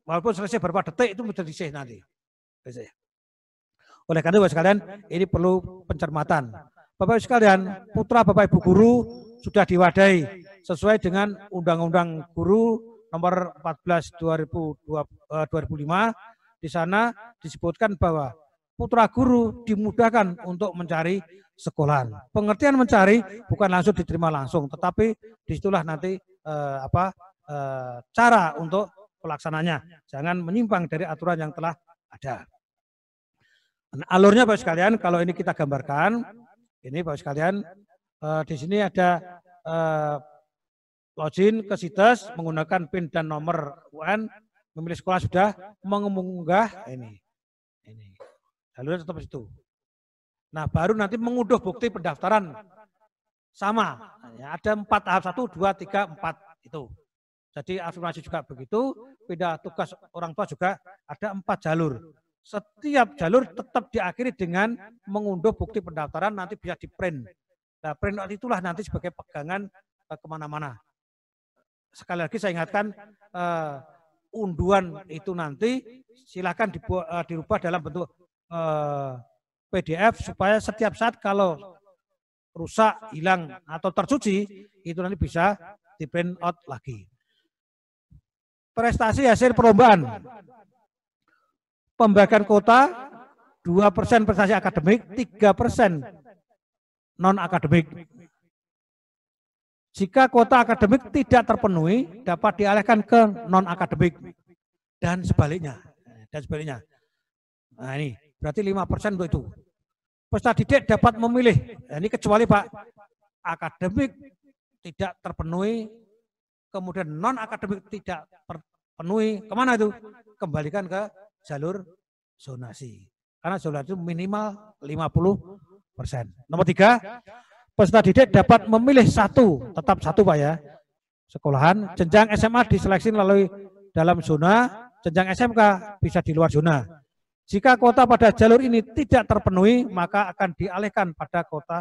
Walaupun selesai berapa detik itu sudah disih nanti. Oleh karena itu sekalian, ini perlu pencermatan. Bapak Ibu sekalian, putra Bapak Ibu guru sudah diwadai sesuai dengan Undang-Undang Guru nomor 14 2005 eh, di sana disebutkan bahwa putra guru dimudahkan untuk mencari sekolah. Pengertian mencari bukan langsung diterima langsung, tetapi disitulah nanti eh, apa eh, cara untuk pelaksananya. Jangan menyimpang dari aturan yang telah ada. Nah, alurnya Bapak sekalian, kalau ini kita gambarkan, ini Bapak sekalian, eh, di sini ada eh, login ke situs menggunakan PIN dan nomor UN, memilih sekolah sudah, mengunggah ini. ini. alurnya tetap situ. Nah, baru nanti mengunduh bukti pendaftaran. Sama, ada empat tahap, satu, dua, tiga, empat, itu. Jadi afirmasi juga begitu, pindah tugas orang tua juga ada empat jalur. Setiap jalur tetap diakhiri dengan mengunduh bukti pendaftaran, nanti bisa di-print. Nah, printout itulah nanti sebagai pegangan eh, kemana-mana. Sekali lagi saya ingatkan, uh, unduan itu nanti silakan dibuat, uh, dirubah dalam bentuk uh, PDF supaya setiap saat kalau rusak, hilang, atau tercuci, itu nanti bisa di print out lagi. Prestasi hasil perlombaan. Pembagian kota 2% prestasi akademik, 3% non-akademik. Jika kota akademik tidak terpenuhi, dapat dialihkan ke non-akademik dan sebaliknya. Dan sebaliknya. Nah ini, berarti 5% untuk itu. Peserta didik dapat memilih, nah, ini kecuali Pak, akademik tidak terpenuhi kemudian non akademik tidak penuhi, kemana itu? Kembalikan ke jalur zonasi. Karena itu minimal 50 persen. Nomor tiga, peserta didik dapat memilih satu, tetap satu Pak ya, sekolahan. Jenjang SMA diseleksi melalui dalam zona, jenjang SMK bisa di luar zona. Jika kota pada jalur ini tidak terpenuhi, maka akan dialihkan pada kota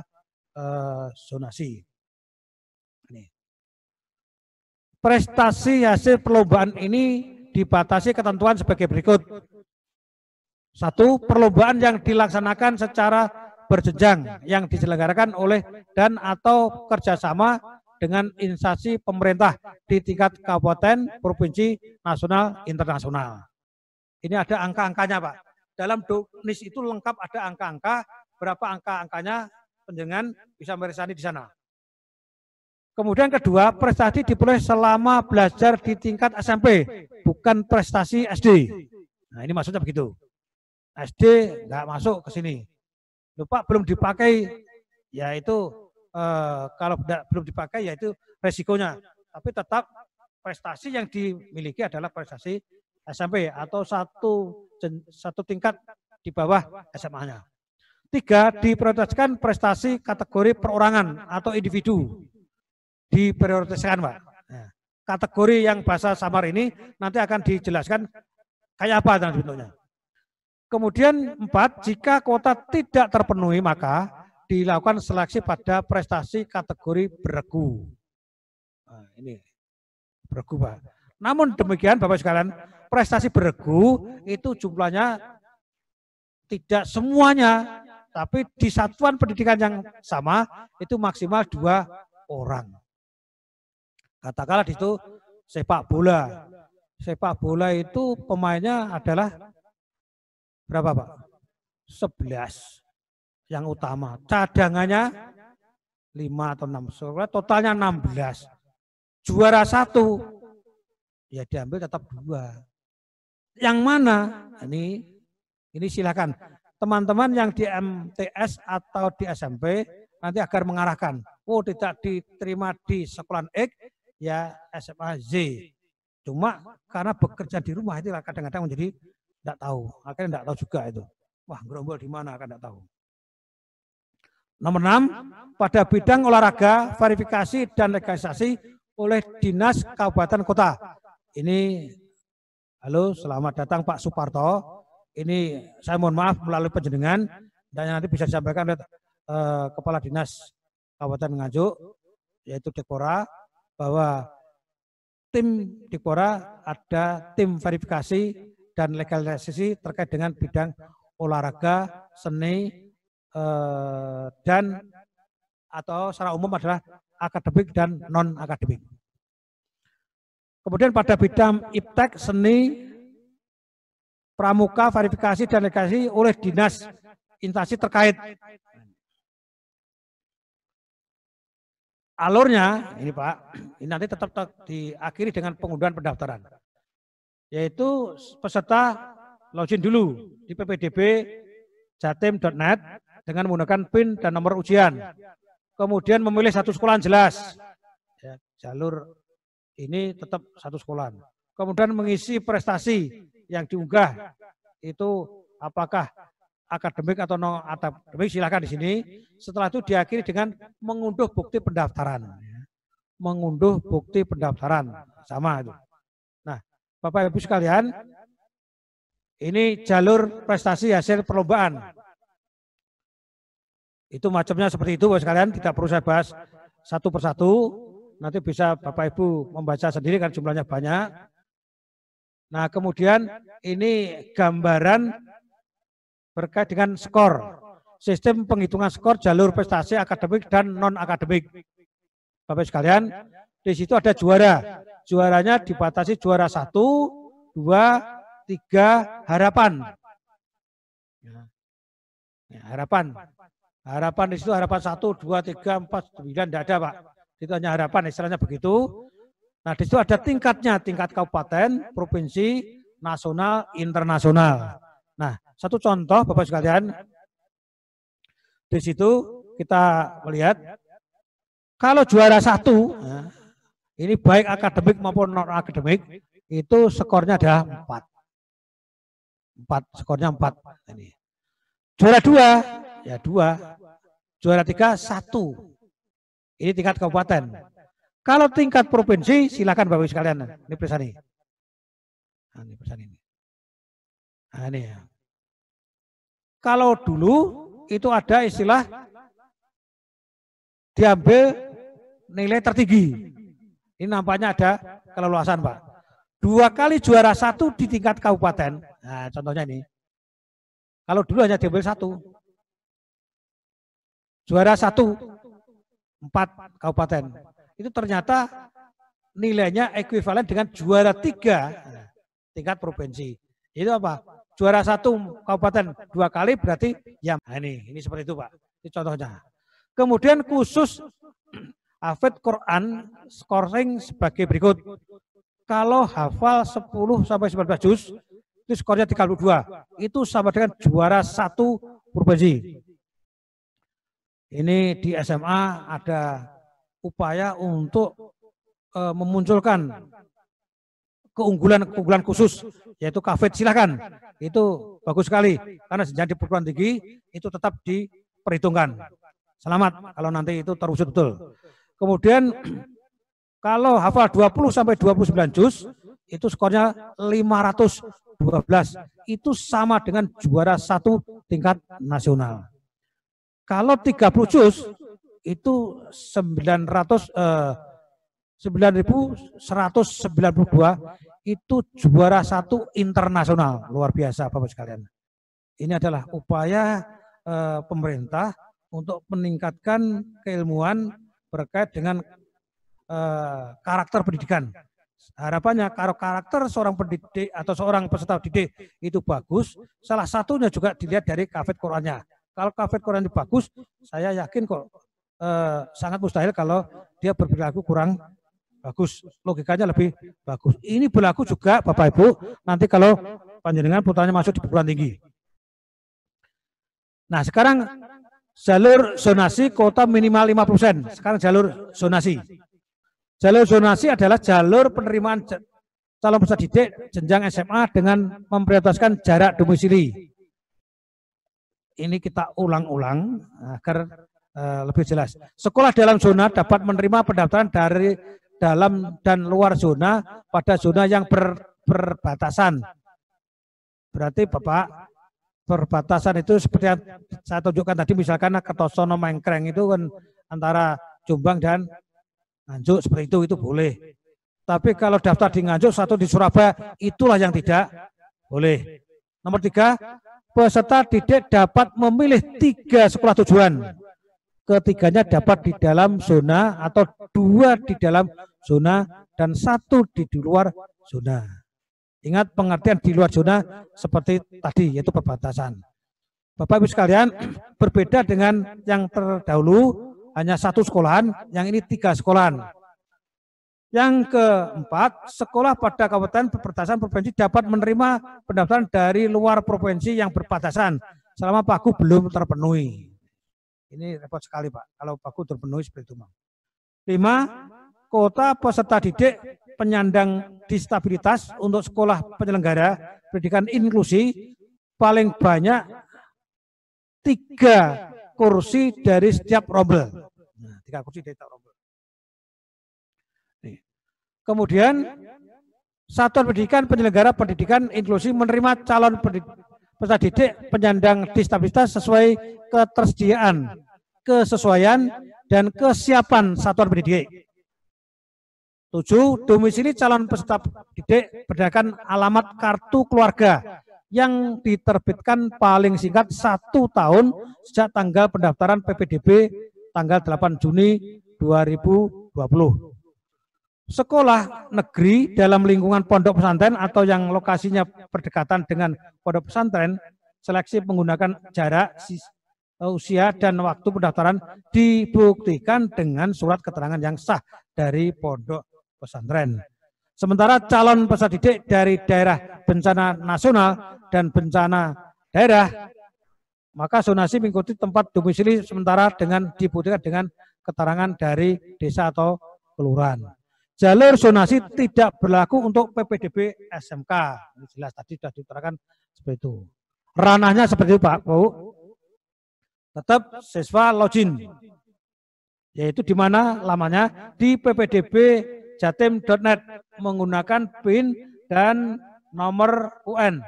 eh, zonasi. prestasi hasil perlombaan ini dibatasi ketentuan sebagai berikut. Satu, perlombaan yang dilaksanakan secara berjenjang yang diselenggarakan oleh dan atau kerjasama dengan instansi pemerintah di tingkat kabupaten, provinsi, nasional, internasional. Ini ada angka-angkanya Pak. Dalam doknis itu lengkap ada angka-angka, berapa angka-angkanya penjengan bisa meresani di sana. Kemudian kedua, prestasi diperoleh selama belajar di tingkat SMP, bukan prestasi SD. Nah, ini maksudnya begitu. SD nggak masuk ke sini. Lupa belum dipakai, yaitu eh, kalau belum dipakai yaitu resikonya. Tapi tetap prestasi yang dimiliki adalah prestasi SMP atau satu satu tingkat di bawah SMA-nya. Tiga, diprioritaskan prestasi kategori perorangan atau individu diprioritaskan Pak. Nah, kategori yang bahasa samar ini nanti akan dijelaskan kayak apa dan bentuknya. Kemudian empat, jika kuota tidak terpenuhi maka dilakukan seleksi pada prestasi kategori beregu. Nah, ini beregu Pak. Namun demikian Bapak sekalian, prestasi beregu itu jumlahnya tidak semuanya, tapi di satuan pendidikan yang sama itu maksimal dua orang. Katakanlah di situ sepak bola. Sepak bola itu pemainnya adalah berapa Pak? 11 yang utama. Cadangannya 5 atau 6. Soalnya totalnya 16. Juara satu ya diambil tetap dua. Yang mana? Ini ini silakan teman-teman yang di MTS atau di SMP nanti agar mengarahkan. Oh tidak diterima di sekolah X, ya SMA Z. Cuma karena bekerja di rumah itu kadang-kadang menjadi tidak tahu. Akhirnya tidak tahu juga itu. Wah gerombol di mana akan tidak tahu. Nomor 6, pada bidang olahraga, verifikasi dan legalisasi oleh Dinas Kabupaten Kota. Ini, halo selamat datang Pak Suparto. Ini saya mohon maaf melalui penjenengan dan nanti bisa disampaikan oleh uh, Kepala Dinas Kabupaten Nganjuk, yaitu Dekora bahwa tim Dikpora ada tim verifikasi dan legalisasi terkait dengan bidang olahraga, seni, eh, dan atau secara umum adalah akademik dan non-akademik. Kemudian pada bidang iptek, seni, pramuka, verifikasi, dan legalisasi oleh dinas instansi terkait alurnya ini Pak, ini nanti tetap diakhiri dengan pengunduhan pendaftaran. Yaitu peserta login dulu di ppdb jatim.net dengan menggunakan PIN dan nomor ujian. Kemudian memilih satu sekolah jelas. Ya, jalur ini tetap satu sekolah Kemudian mengisi prestasi yang diunggah itu apakah akademik atau non akademik silahkan di sini. Setelah itu diakhiri dengan mengunduh bukti pendaftaran. Mengunduh bukti pendaftaran. Sama itu. Nah, Bapak Ibu sekalian, ini jalur prestasi hasil perlombaan. Itu macamnya seperti itu Bapak sekalian, tidak perlu saya bahas satu persatu. Nanti bisa Bapak Ibu membaca sendiri karena jumlahnya banyak. Nah, kemudian ini gambaran berkait dengan skor, sistem penghitungan skor jalur prestasi akademik dan non-akademik. Bapak sekalian, di situ ada juara. Juaranya dibatasi juara satu, dua, tiga harapan. Ya, harapan. Harapan di situ harapan satu, dua, tiga, empat, sembilan, tidak ada Pak. Itu hanya harapan, istilahnya begitu. Nah di situ ada tingkatnya, tingkat kabupaten, provinsi, nasional, internasional. Satu contoh Bapak sekalian, di situ kita melihat kalau juara satu, ya, ini baik akademik maupun non akademik, itu skornya ada empat, empat skornya empat. Ini. Juara dua, ya dua. Juara tiga satu. Ini tingkat kabupaten. Kalau tingkat provinsi, silakan bapak ibu sekalian. Ini pesan nah, ini. ini pesan nah, ini. ini ya. Kalau dulu itu ada istilah diambil nilai tertinggi. Ini nampaknya ada keleluasan Pak. Dua kali juara satu di tingkat kabupaten. Nah, contohnya ini. Kalau dulu hanya diambil satu. Juara satu, empat kabupaten. Itu ternyata nilainya ekuivalen dengan juara tiga nah, tingkat provinsi. Itu apa? juara satu kabupaten dua kali berarti ya nah, ini ini seperti itu pak ini contohnya kemudian khusus (clears throat) hafid Quran scoring sebagai berikut kalau hafal 10 sampai 19 juz itu skornya 32 itu sama dengan juara satu Purbaji ini di SMA ada upaya untuk e, memunculkan keunggulan-keunggulan khusus yaitu kafet silahkan itu bagus sekali karena senjata di perguruan tinggi itu tetap diperhitungkan selamat kalau nanti itu terwujud betul kemudian (clears throat) kalau hafal 20 sampai 29 juz itu skornya 512 itu sama dengan juara satu tingkat nasional kalau 30 juz itu 900 eh, 9.192 itu juara satu internasional luar biasa Bapak sekalian. Ini adalah upaya eh, pemerintah untuk meningkatkan keilmuan berkait dengan eh, karakter pendidikan. Harapannya kalau karakter seorang pendidik atau seorang peserta didik itu bagus, salah satunya juga dilihat dari kafet Qurannya. Kalau kafet Quran bagus, saya yakin kok eh, sangat mustahil kalau dia berperilaku kurang bagus. Logikanya lebih bagus. Ini berlaku juga Bapak Ibu nanti kalau panjenengan putranya masuk di perguruan tinggi. Nah sekarang jalur zonasi kota minimal 50%. Sekarang jalur zonasi. Jalur zonasi adalah jalur penerimaan calon peserta didik jenjang SMA dengan memprioritaskan jarak domisili. Ini kita ulang-ulang agar uh, lebih jelas. Sekolah dalam zona dapat menerima pendaftaran dari dalam dan luar zona pada zona yang ber, berbatasan. Berarti Bapak perbatasan itu seperti yang saya tunjukkan tadi misalkan Ketosono Mengkreng itu kan antara Jombang dan Nganjuk seperti itu itu boleh. Tapi kalau daftar di Nganjuk satu di Surabaya itulah yang tidak boleh. Nomor tiga, peserta didik dapat memilih tiga sekolah tujuan ketiganya dapat di dalam zona atau dua di dalam zona dan satu di luar zona. Ingat pengertian di luar zona seperti tadi yaitu perbatasan. Bapak Ibu sekalian, (clears throat) berbeda dengan yang terdahulu hanya satu sekolahan, yang ini tiga sekolahan. Yang keempat, sekolah pada kabupaten perbatasan provinsi dapat menerima pendaftaran dari luar provinsi yang berbatasan selama pagu belum terpenuhi. Ini repot sekali Pak, kalau Kudur penuhi seperti itu. Bang. Lima, kota peserta didik penyandang disabilitas untuk sekolah penyelenggara pendidikan inklusi paling banyak tiga kursi dari setiap rombel. Nah, tiga kursi dari setiap rombel. Kemudian Satuan Pendidikan Penyelenggara Pendidikan Inklusi menerima calon pendidik, peserta didik penyandang disabilitas sesuai ketersediaan kesesuaian dan kesiapan satuan pendidik. Tujuh, domisili calon peserta didik berdasarkan alamat kartu keluarga yang diterbitkan paling singkat satu tahun sejak tanggal pendaftaran PPDB tanggal 8 Juni 2020. Sekolah negeri dalam lingkungan pondok pesantren atau yang lokasinya berdekatan dengan pondok pesantren, seleksi menggunakan jarak usia dan waktu pendaftaran dibuktikan dengan surat keterangan yang sah dari pondok pesantren. Sementara calon peserta didik dari daerah bencana nasional dan bencana daerah, maka zonasi mengikuti tempat domisili sementara dengan dibuktikan dengan keterangan dari desa atau kelurahan. Jalur zonasi tidak berlaku untuk PPDB SMK. Ini jelas tadi sudah diterangkan seperti itu. Ranahnya seperti itu Pak Bu tetap siswa login. Yaitu di mana lamanya di ppdb ppdbjatim.net menggunakan PIN dan nomor UN.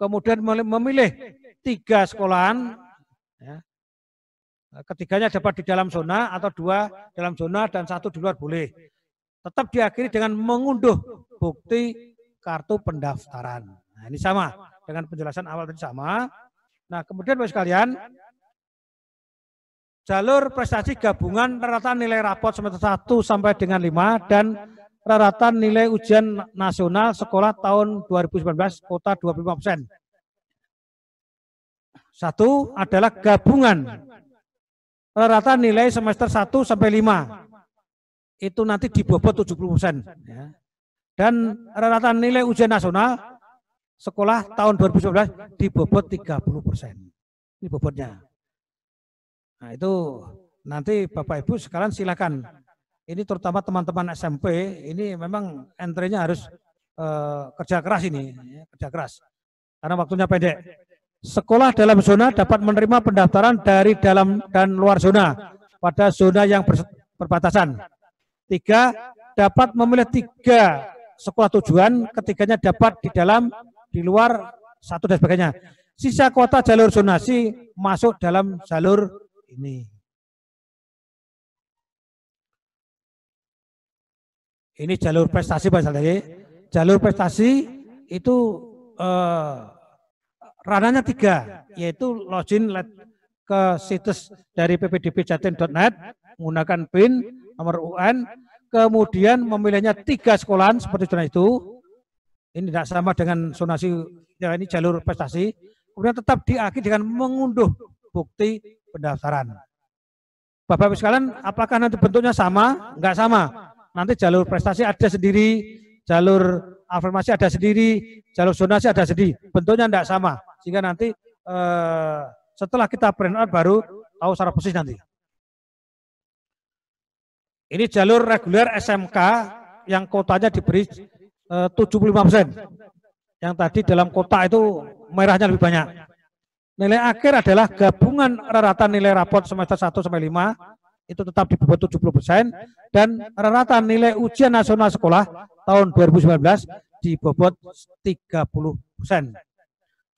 Kemudian memilih tiga sekolahan, ya. ketiganya dapat di dalam zona atau dua dalam zona dan satu di luar boleh. Tetap diakhiri dengan mengunduh bukti kartu pendaftaran. Nah, ini sama dengan penjelasan awal tadi sama. Nah, kemudian Bapak sekalian, Jalur prestasi gabungan rata nilai rapot semester 1 sampai dengan 5 dan rata nilai ujian nasional sekolah tahun 2019 kota 25 persen. Satu adalah gabungan rata nilai semester 1 sampai 5 itu nanti dibobot 70 persen. Ya. Dan rata nilai ujian nasional sekolah tahun 2019 dibobot 30 persen. Ini bobotnya. Nah itu nanti Bapak Ibu sekarang silakan. Ini terutama teman-teman SMP, ini memang entrenya harus eh, kerja keras ini, ya, kerja keras. Karena waktunya pendek. Sekolah dalam zona dapat menerima pendaftaran dari dalam dan luar zona pada zona yang berbatasan. Tiga, dapat memilih tiga sekolah tujuan, ketiganya dapat di dalam, di luar, satu dan sebagainya. Sisa kuota jalur zonasi masuk dalam jalur ini. Ini jalur prestasi Pak Saldari. Jalur prestasi itu eh, ranahnya tiga, yaitu login ke situs dari ppdbjatin.net menggunakan PIN nomor UN, kemudian memilihnya tiga sekolah seperti zona itu. Ini tidak sama dengan zonasi ya ini jalur prestasi. Kemudian tetap diakhiri dengan mengunduh bukti pendaftaran. Bapak-Ibu sekalian, apakah nanti bentuknya sama? Enggak sama. Nanti jalur prestasi ada sendiri, jalur afirmasi ada sendiri, jalur zonasi ada sendiri. Bentuknya enggak sama. Sehingga nanti eh, setelah kita print out baru tahu secara posisi nanti. Ini jalur reguler SMK yang kotanya diberi eh, 75 persen. Yang tadi dalam kota itu merahnya lebih banyak. Nilai akhir adalah gabungan rata nilai raport semester 1 sampai 5 itu tetap di bawah 70% persen dan rata nilai ujian nasional sekolah tahun 2019 di bobot 30%. persen.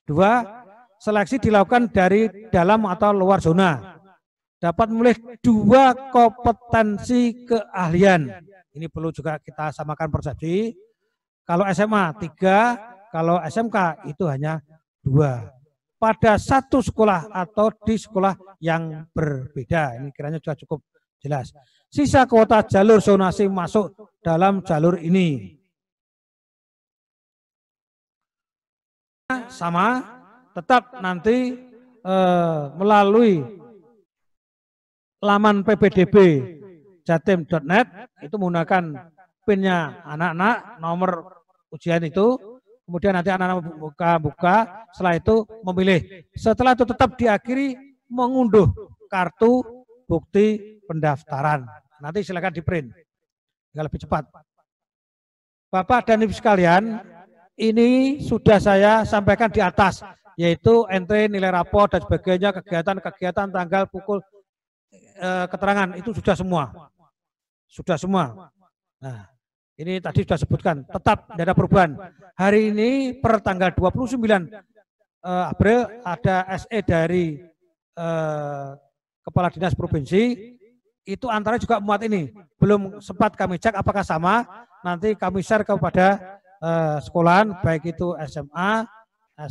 Dua, seleksi dilakukan dari dalam atau luar zona. Dapat memilih dua kompetensi keahlian. Ini perlu juga kita samakan persepsi. Kalau SMA tiga, kalau SMK itu hanya dua pada satu sekolah atau di sekolah yang berbeda. Ini kiranya sudah cukup jelas. Sisa kuota jalur zonasi masuk dalam jalur ini. Sama, tetap nanti eh, melalui laman PPDB jatim.net itu menggunakan pinnya anak-anak nomor ujian itu Kemudian nanti anak-anak buka-buka, setelah itu memilih. Setelah itu tetap diakhiri mengunduh kartu bukti pendaftaran. Nanti silakan di print. Agak lebih cepat. Bapak dan Ibu sekalian, ini sudah saya sampaikan di atas, yaitu entry, nilai rapor, dan sebagainya, kegiatan-kegiatan tanggal, pukul, e, keterangan, itu sudah semua. Sudah semua. Nah, ini tadi sudah sebutkan, tetap tidak ada perubahan. Hari ini per tanggal 29 uh, April ada SE dari uh, Kepala Dinas Provinsi, itu antara juga muat ini. Belum sempat kami cek apakah sama, nanti kami share kepada uh, sekolahan, baik itu SMA,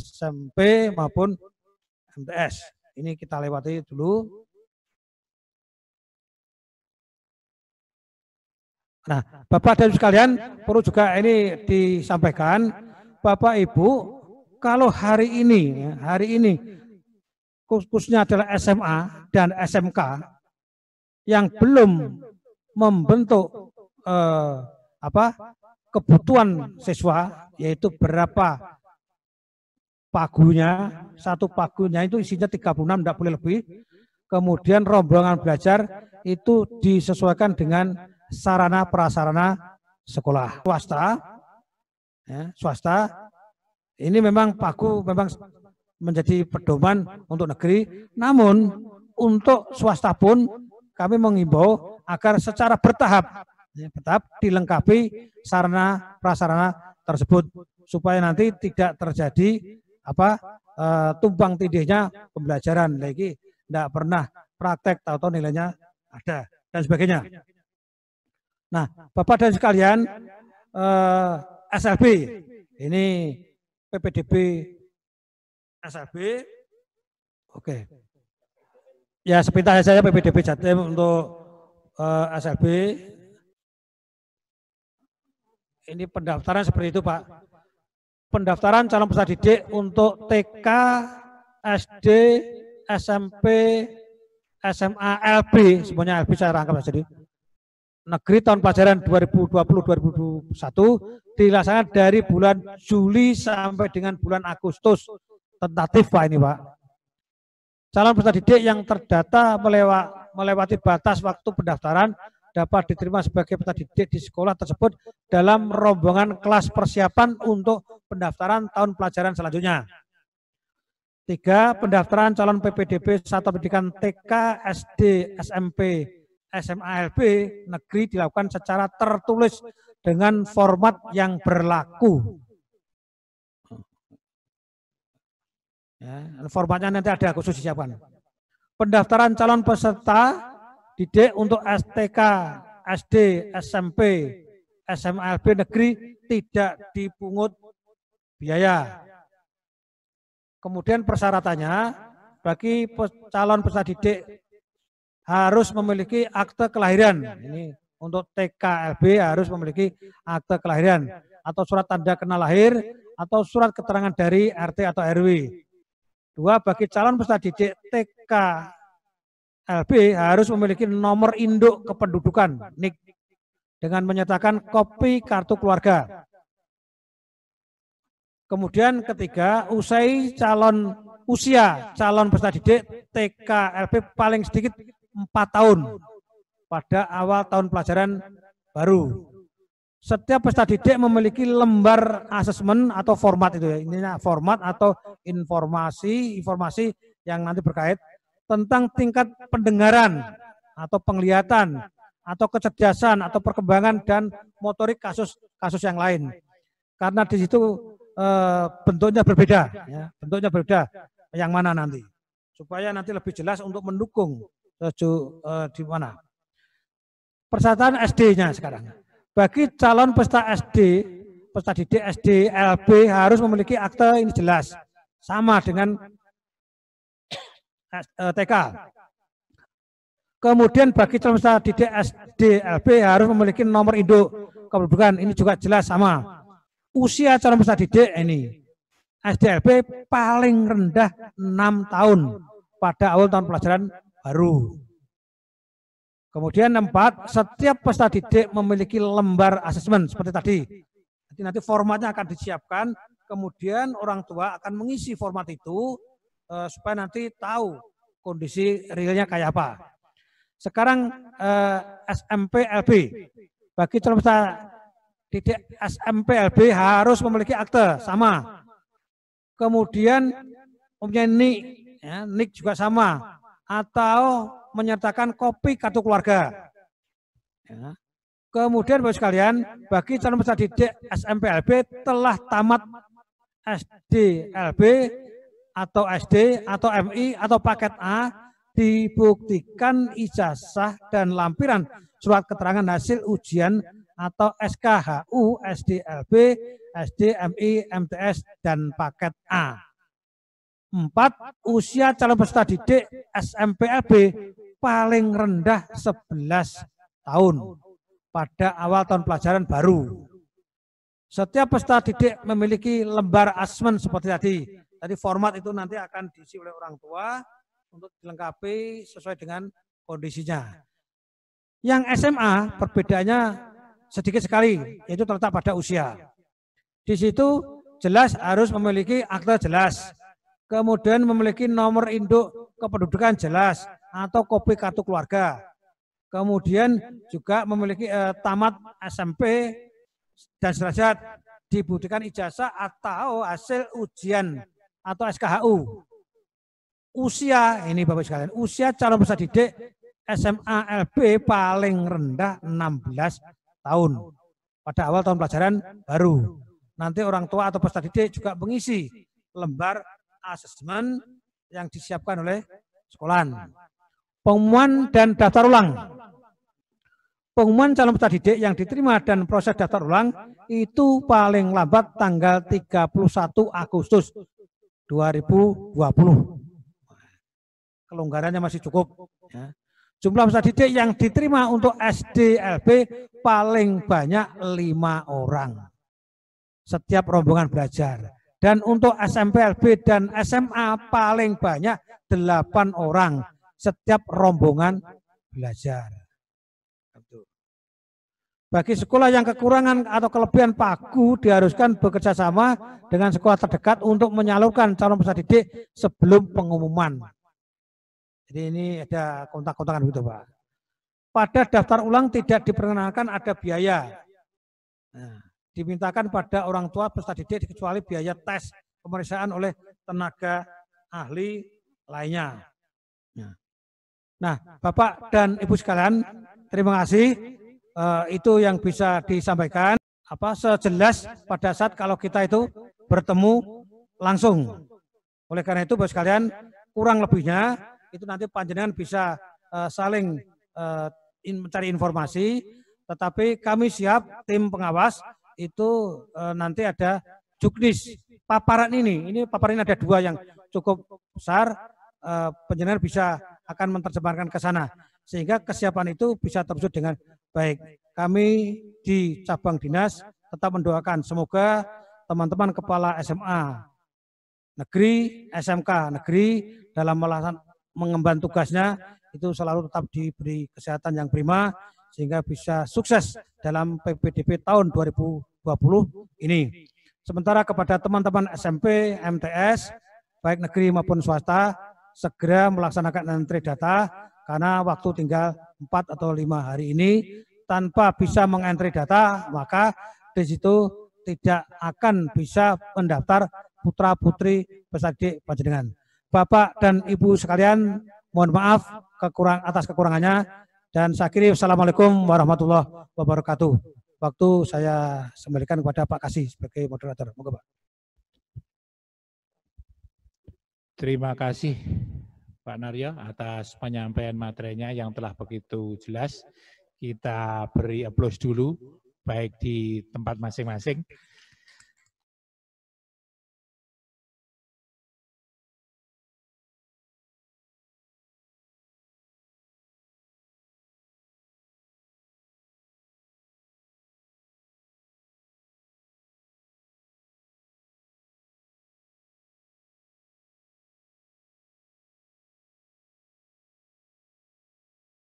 SMP maupun MTS. Ini kita lewati dulu. Nah, Bapak dan sekalian perlu juga ini disampaikan, Bapak Ibu, kalau hari ini, ya, hari ini khususnya adalah SMA dan SMK yang belum membentuk eh, apa kebutuhan siswa yaitu berapa pagunya satu pagunya itu isinya 36 tidak boleh lebih kemudian rombongan belajar itu disesuaikan dengan sarana prasarana sekolah swasta ya, swasta ini memang paku memang menjadi pedoman untuk negeri namun untuk swasta pun kami mengimbau agar secara bertahap ya, tetap dilengkapi sarana prasarana tersebut supaya nanti tidak terjadi apa uh, tumpang tidihnya pembelajaran lagi tidak pernah praktek atau nilainya ada dan sebagainya. Nah, Bapak dan sekalian, eh, SLB ini PPDB SLB. Oke. Ya sepintas saya PPDB Jatim untuk eh, SLB. Ini pendaftaran seperti itu Pak. Pendaftaran calon peserta didik untuk TK, SD, SMP, SMA, LB, semuanya LB saya rangkap jadi negeri tahun pelajaran 2020-2021 dilaksanakan dari bulan Juli sampai dengan bulan Agustus. Tentatif Pak ini Pak. Calon peserta didik yang terdata melewati batas waktu pendaftaran dapat diterima sebagai peserta didik di sekolah tersebut dalam rombongan kelas persiapan untuk pendaftaran tahun pelajaran selanjutnya. Tiga, pendaftaran calon PPDB satu pendidikan TK, SD, SMP, SMA SMALB negeri dilakukan secara tertulis dengan format yang berlaku. Ya, formatnya nanti ada khusus disiapkan. Pendaftaran calon peserta didik untuk STK, SD, SMP, SMA LP negeri tidak dipungut biaya. Kemudian persyaratannya bagi calon peserta didik harus memiliki akte kelahiran. Ini untuk TKLB harus memiliki akte kelahiran atau surat tanda kenal lahir atau surat keterangan dari RT atau RW. Dua, bagi calon peserta didik TKLB harus memiliki nomor induk kependudukan NIK dengan menyatakan kopi kartu keluarga. Kemudian ketiga, usai calon usia calon peserta didik TKLB paling sedikit 4 tahun pada awal tahun pelajaran baru. Setiap peserta didik memiliki lembar asesmen atau format itu ya. ini format atau informasi informasi yang nanti berkait tentang tingkat pendengaran atau penglihatan atau kecerdasan atau perkembangan dan motorik kasus-kasus yang lain. Karena di situ e, bentuknya berbeda ya, bentuknya berbeda yang mana nanti. Supaya nanti lebih jelas untuk mendukung Rejo uh, eh, di mana? Persatuan SD-nya sekarang. Bagi calon peserta SD, peserta didik SD, LB harus memiliki akte ini jelas. Sama dengan eh, TK. Kemudian bagi calon peserta didik SD, LB harus memiliki nomor induk kependudukan. Ini juga jelas sama. Usia calon peserta didik ini SDLB paling rendah 6 tahun pada awal tahun pelajaran baru. Kemudian empat, setiap peserta didik memiliki lembar asesmen seperti tadi. Jadi nanti formatnya akan disiapkan, kemudian orang tua akan mengisi format itu eh, supaya nanti tahu kondisi realnya kayak apa. Sekarang eh, SMP LB, bagi calon peserta didik SMP LB harus memiliki akte sama. Kemudian mempunyai NIK, ya, NIK juga sama atau menyertakan kopi kartu keluarga. Ya. Kemudian Bapak sekalian, bagi calon peserta didik SMPLB telah tamat SD SDLB atau SD atau MI atau paket A dibuktikan ijazah dan lampiran surat keterangan hasil ujian atau SKHU, SDLB, MI, MTS dan paket A. Empat, usia calon peserta didik SMPLB paling rendah 11 tahun pada awal tahun pelajaran baru. Setiap peserta didik memiliki lembar asmen seperti tadi. Tadi format itu nanti akan diisi oleh orang tua untuk dilengkapi sesuai dengan kondisinya. Yang SMA perbedaannya sedikit sekali, yaitu terletak pada usia. Di situ jelas harus memiliki akte jelas kemudian memiliki nomor induk kependudukan jelas atau kopi kartu keluarga. Kemudian juga memiliki eh, tamat SMP dan serajat dibutuhkan ijazah atau hasil ujian atau SKHU. Usia ini Bapak sekalian, usia calon peserta didik SMA LB paling rendah 16 tahun. Pada awal tahun pelajaran baru. Nanti orang tua atau peserta didik juga mengisi lembar asesmen yang disiapkan oleh sekolah. Pengumuman dan daftar ulang. Pengumuman calon peserta didik yang diterima dan proses daftar ulang itu paling lambat tanggal 31 Agustus 2020. Kelonggarannya masih cukup. Ya. Jumlah peserta didik yang diterima untuk SDLB paling banyak lima orang. Setiap rombongan belajar. Dan untuk smp SMPLB dan SMA paling banyak 8 orang setiap rombongan belajar. Bagi sekolah yang kekurangan atau kelebihan paku diharuskan bekerja sama dengan sekolah terdekat untuk menyalurkan calon peserta didik sebelum pengumuman. Jadi ini ada kontak-kontakan begitu Pak. Pada daftar ulang tidak diperkenalkan ada biaya. Nah, dimintakan pada orang tua peserta didik kecuali biaya tes pemeriksaan oleh tenaga ahli lainnya. Nah, nah Bapak dan Ibu sekalian, terima kasih. Uh, itu yang bisa disampaikan apa sejelas pada saat kalau kita itu bertemu langsung. Oleh karena itu, Bapak sekalian, kurang lebihnya itu nanti panjenengan bisa uh, saling uh, in, mencari informasi, tetapi kami siap tim pengawas itu e, nanti ada juknis paparan ini. Ini paparan ini ada dua yang cukup besar. E, eh, penjenar bisa akan menerjemahkan ke sana. Sehingga kesiapan itu bisa terwujud dengan baik. Kami di cabang dinas tetap mendoakan semoga teman-teman kepala SMA negeri, SMK negeri dalam melaksanakan mengemban tugasnya itu selalu tetap diberi kesehatan yang prima sehingga bisa sukses dalam PPDB tahun 2020 ini. Sementara kepada teman-teman SMP, MTS, baik negeri maupun swasta, segera melaksanakan entry data karena waktu tinggal 4 atau 5 hari ini. Tanpa bisa mengentry data, maka di situ tidak akan bisa mendaftar putra-putri peserta panjenengan. Bapak dan Ibu sekalian, mohon maaf kekurang, atas kekurangannya. Dan saya kiri, Assalamualaikum warahmatullahi wabarakatuh. Waktu saya sembalikan kepada Pak Kasih sebagai moderator. Moga Pak. Terima kasih Pak Naryo atas penyampaian materinya yang telah begitu jelas. Kita beri aplaus dulu baik di tempat masing-masing.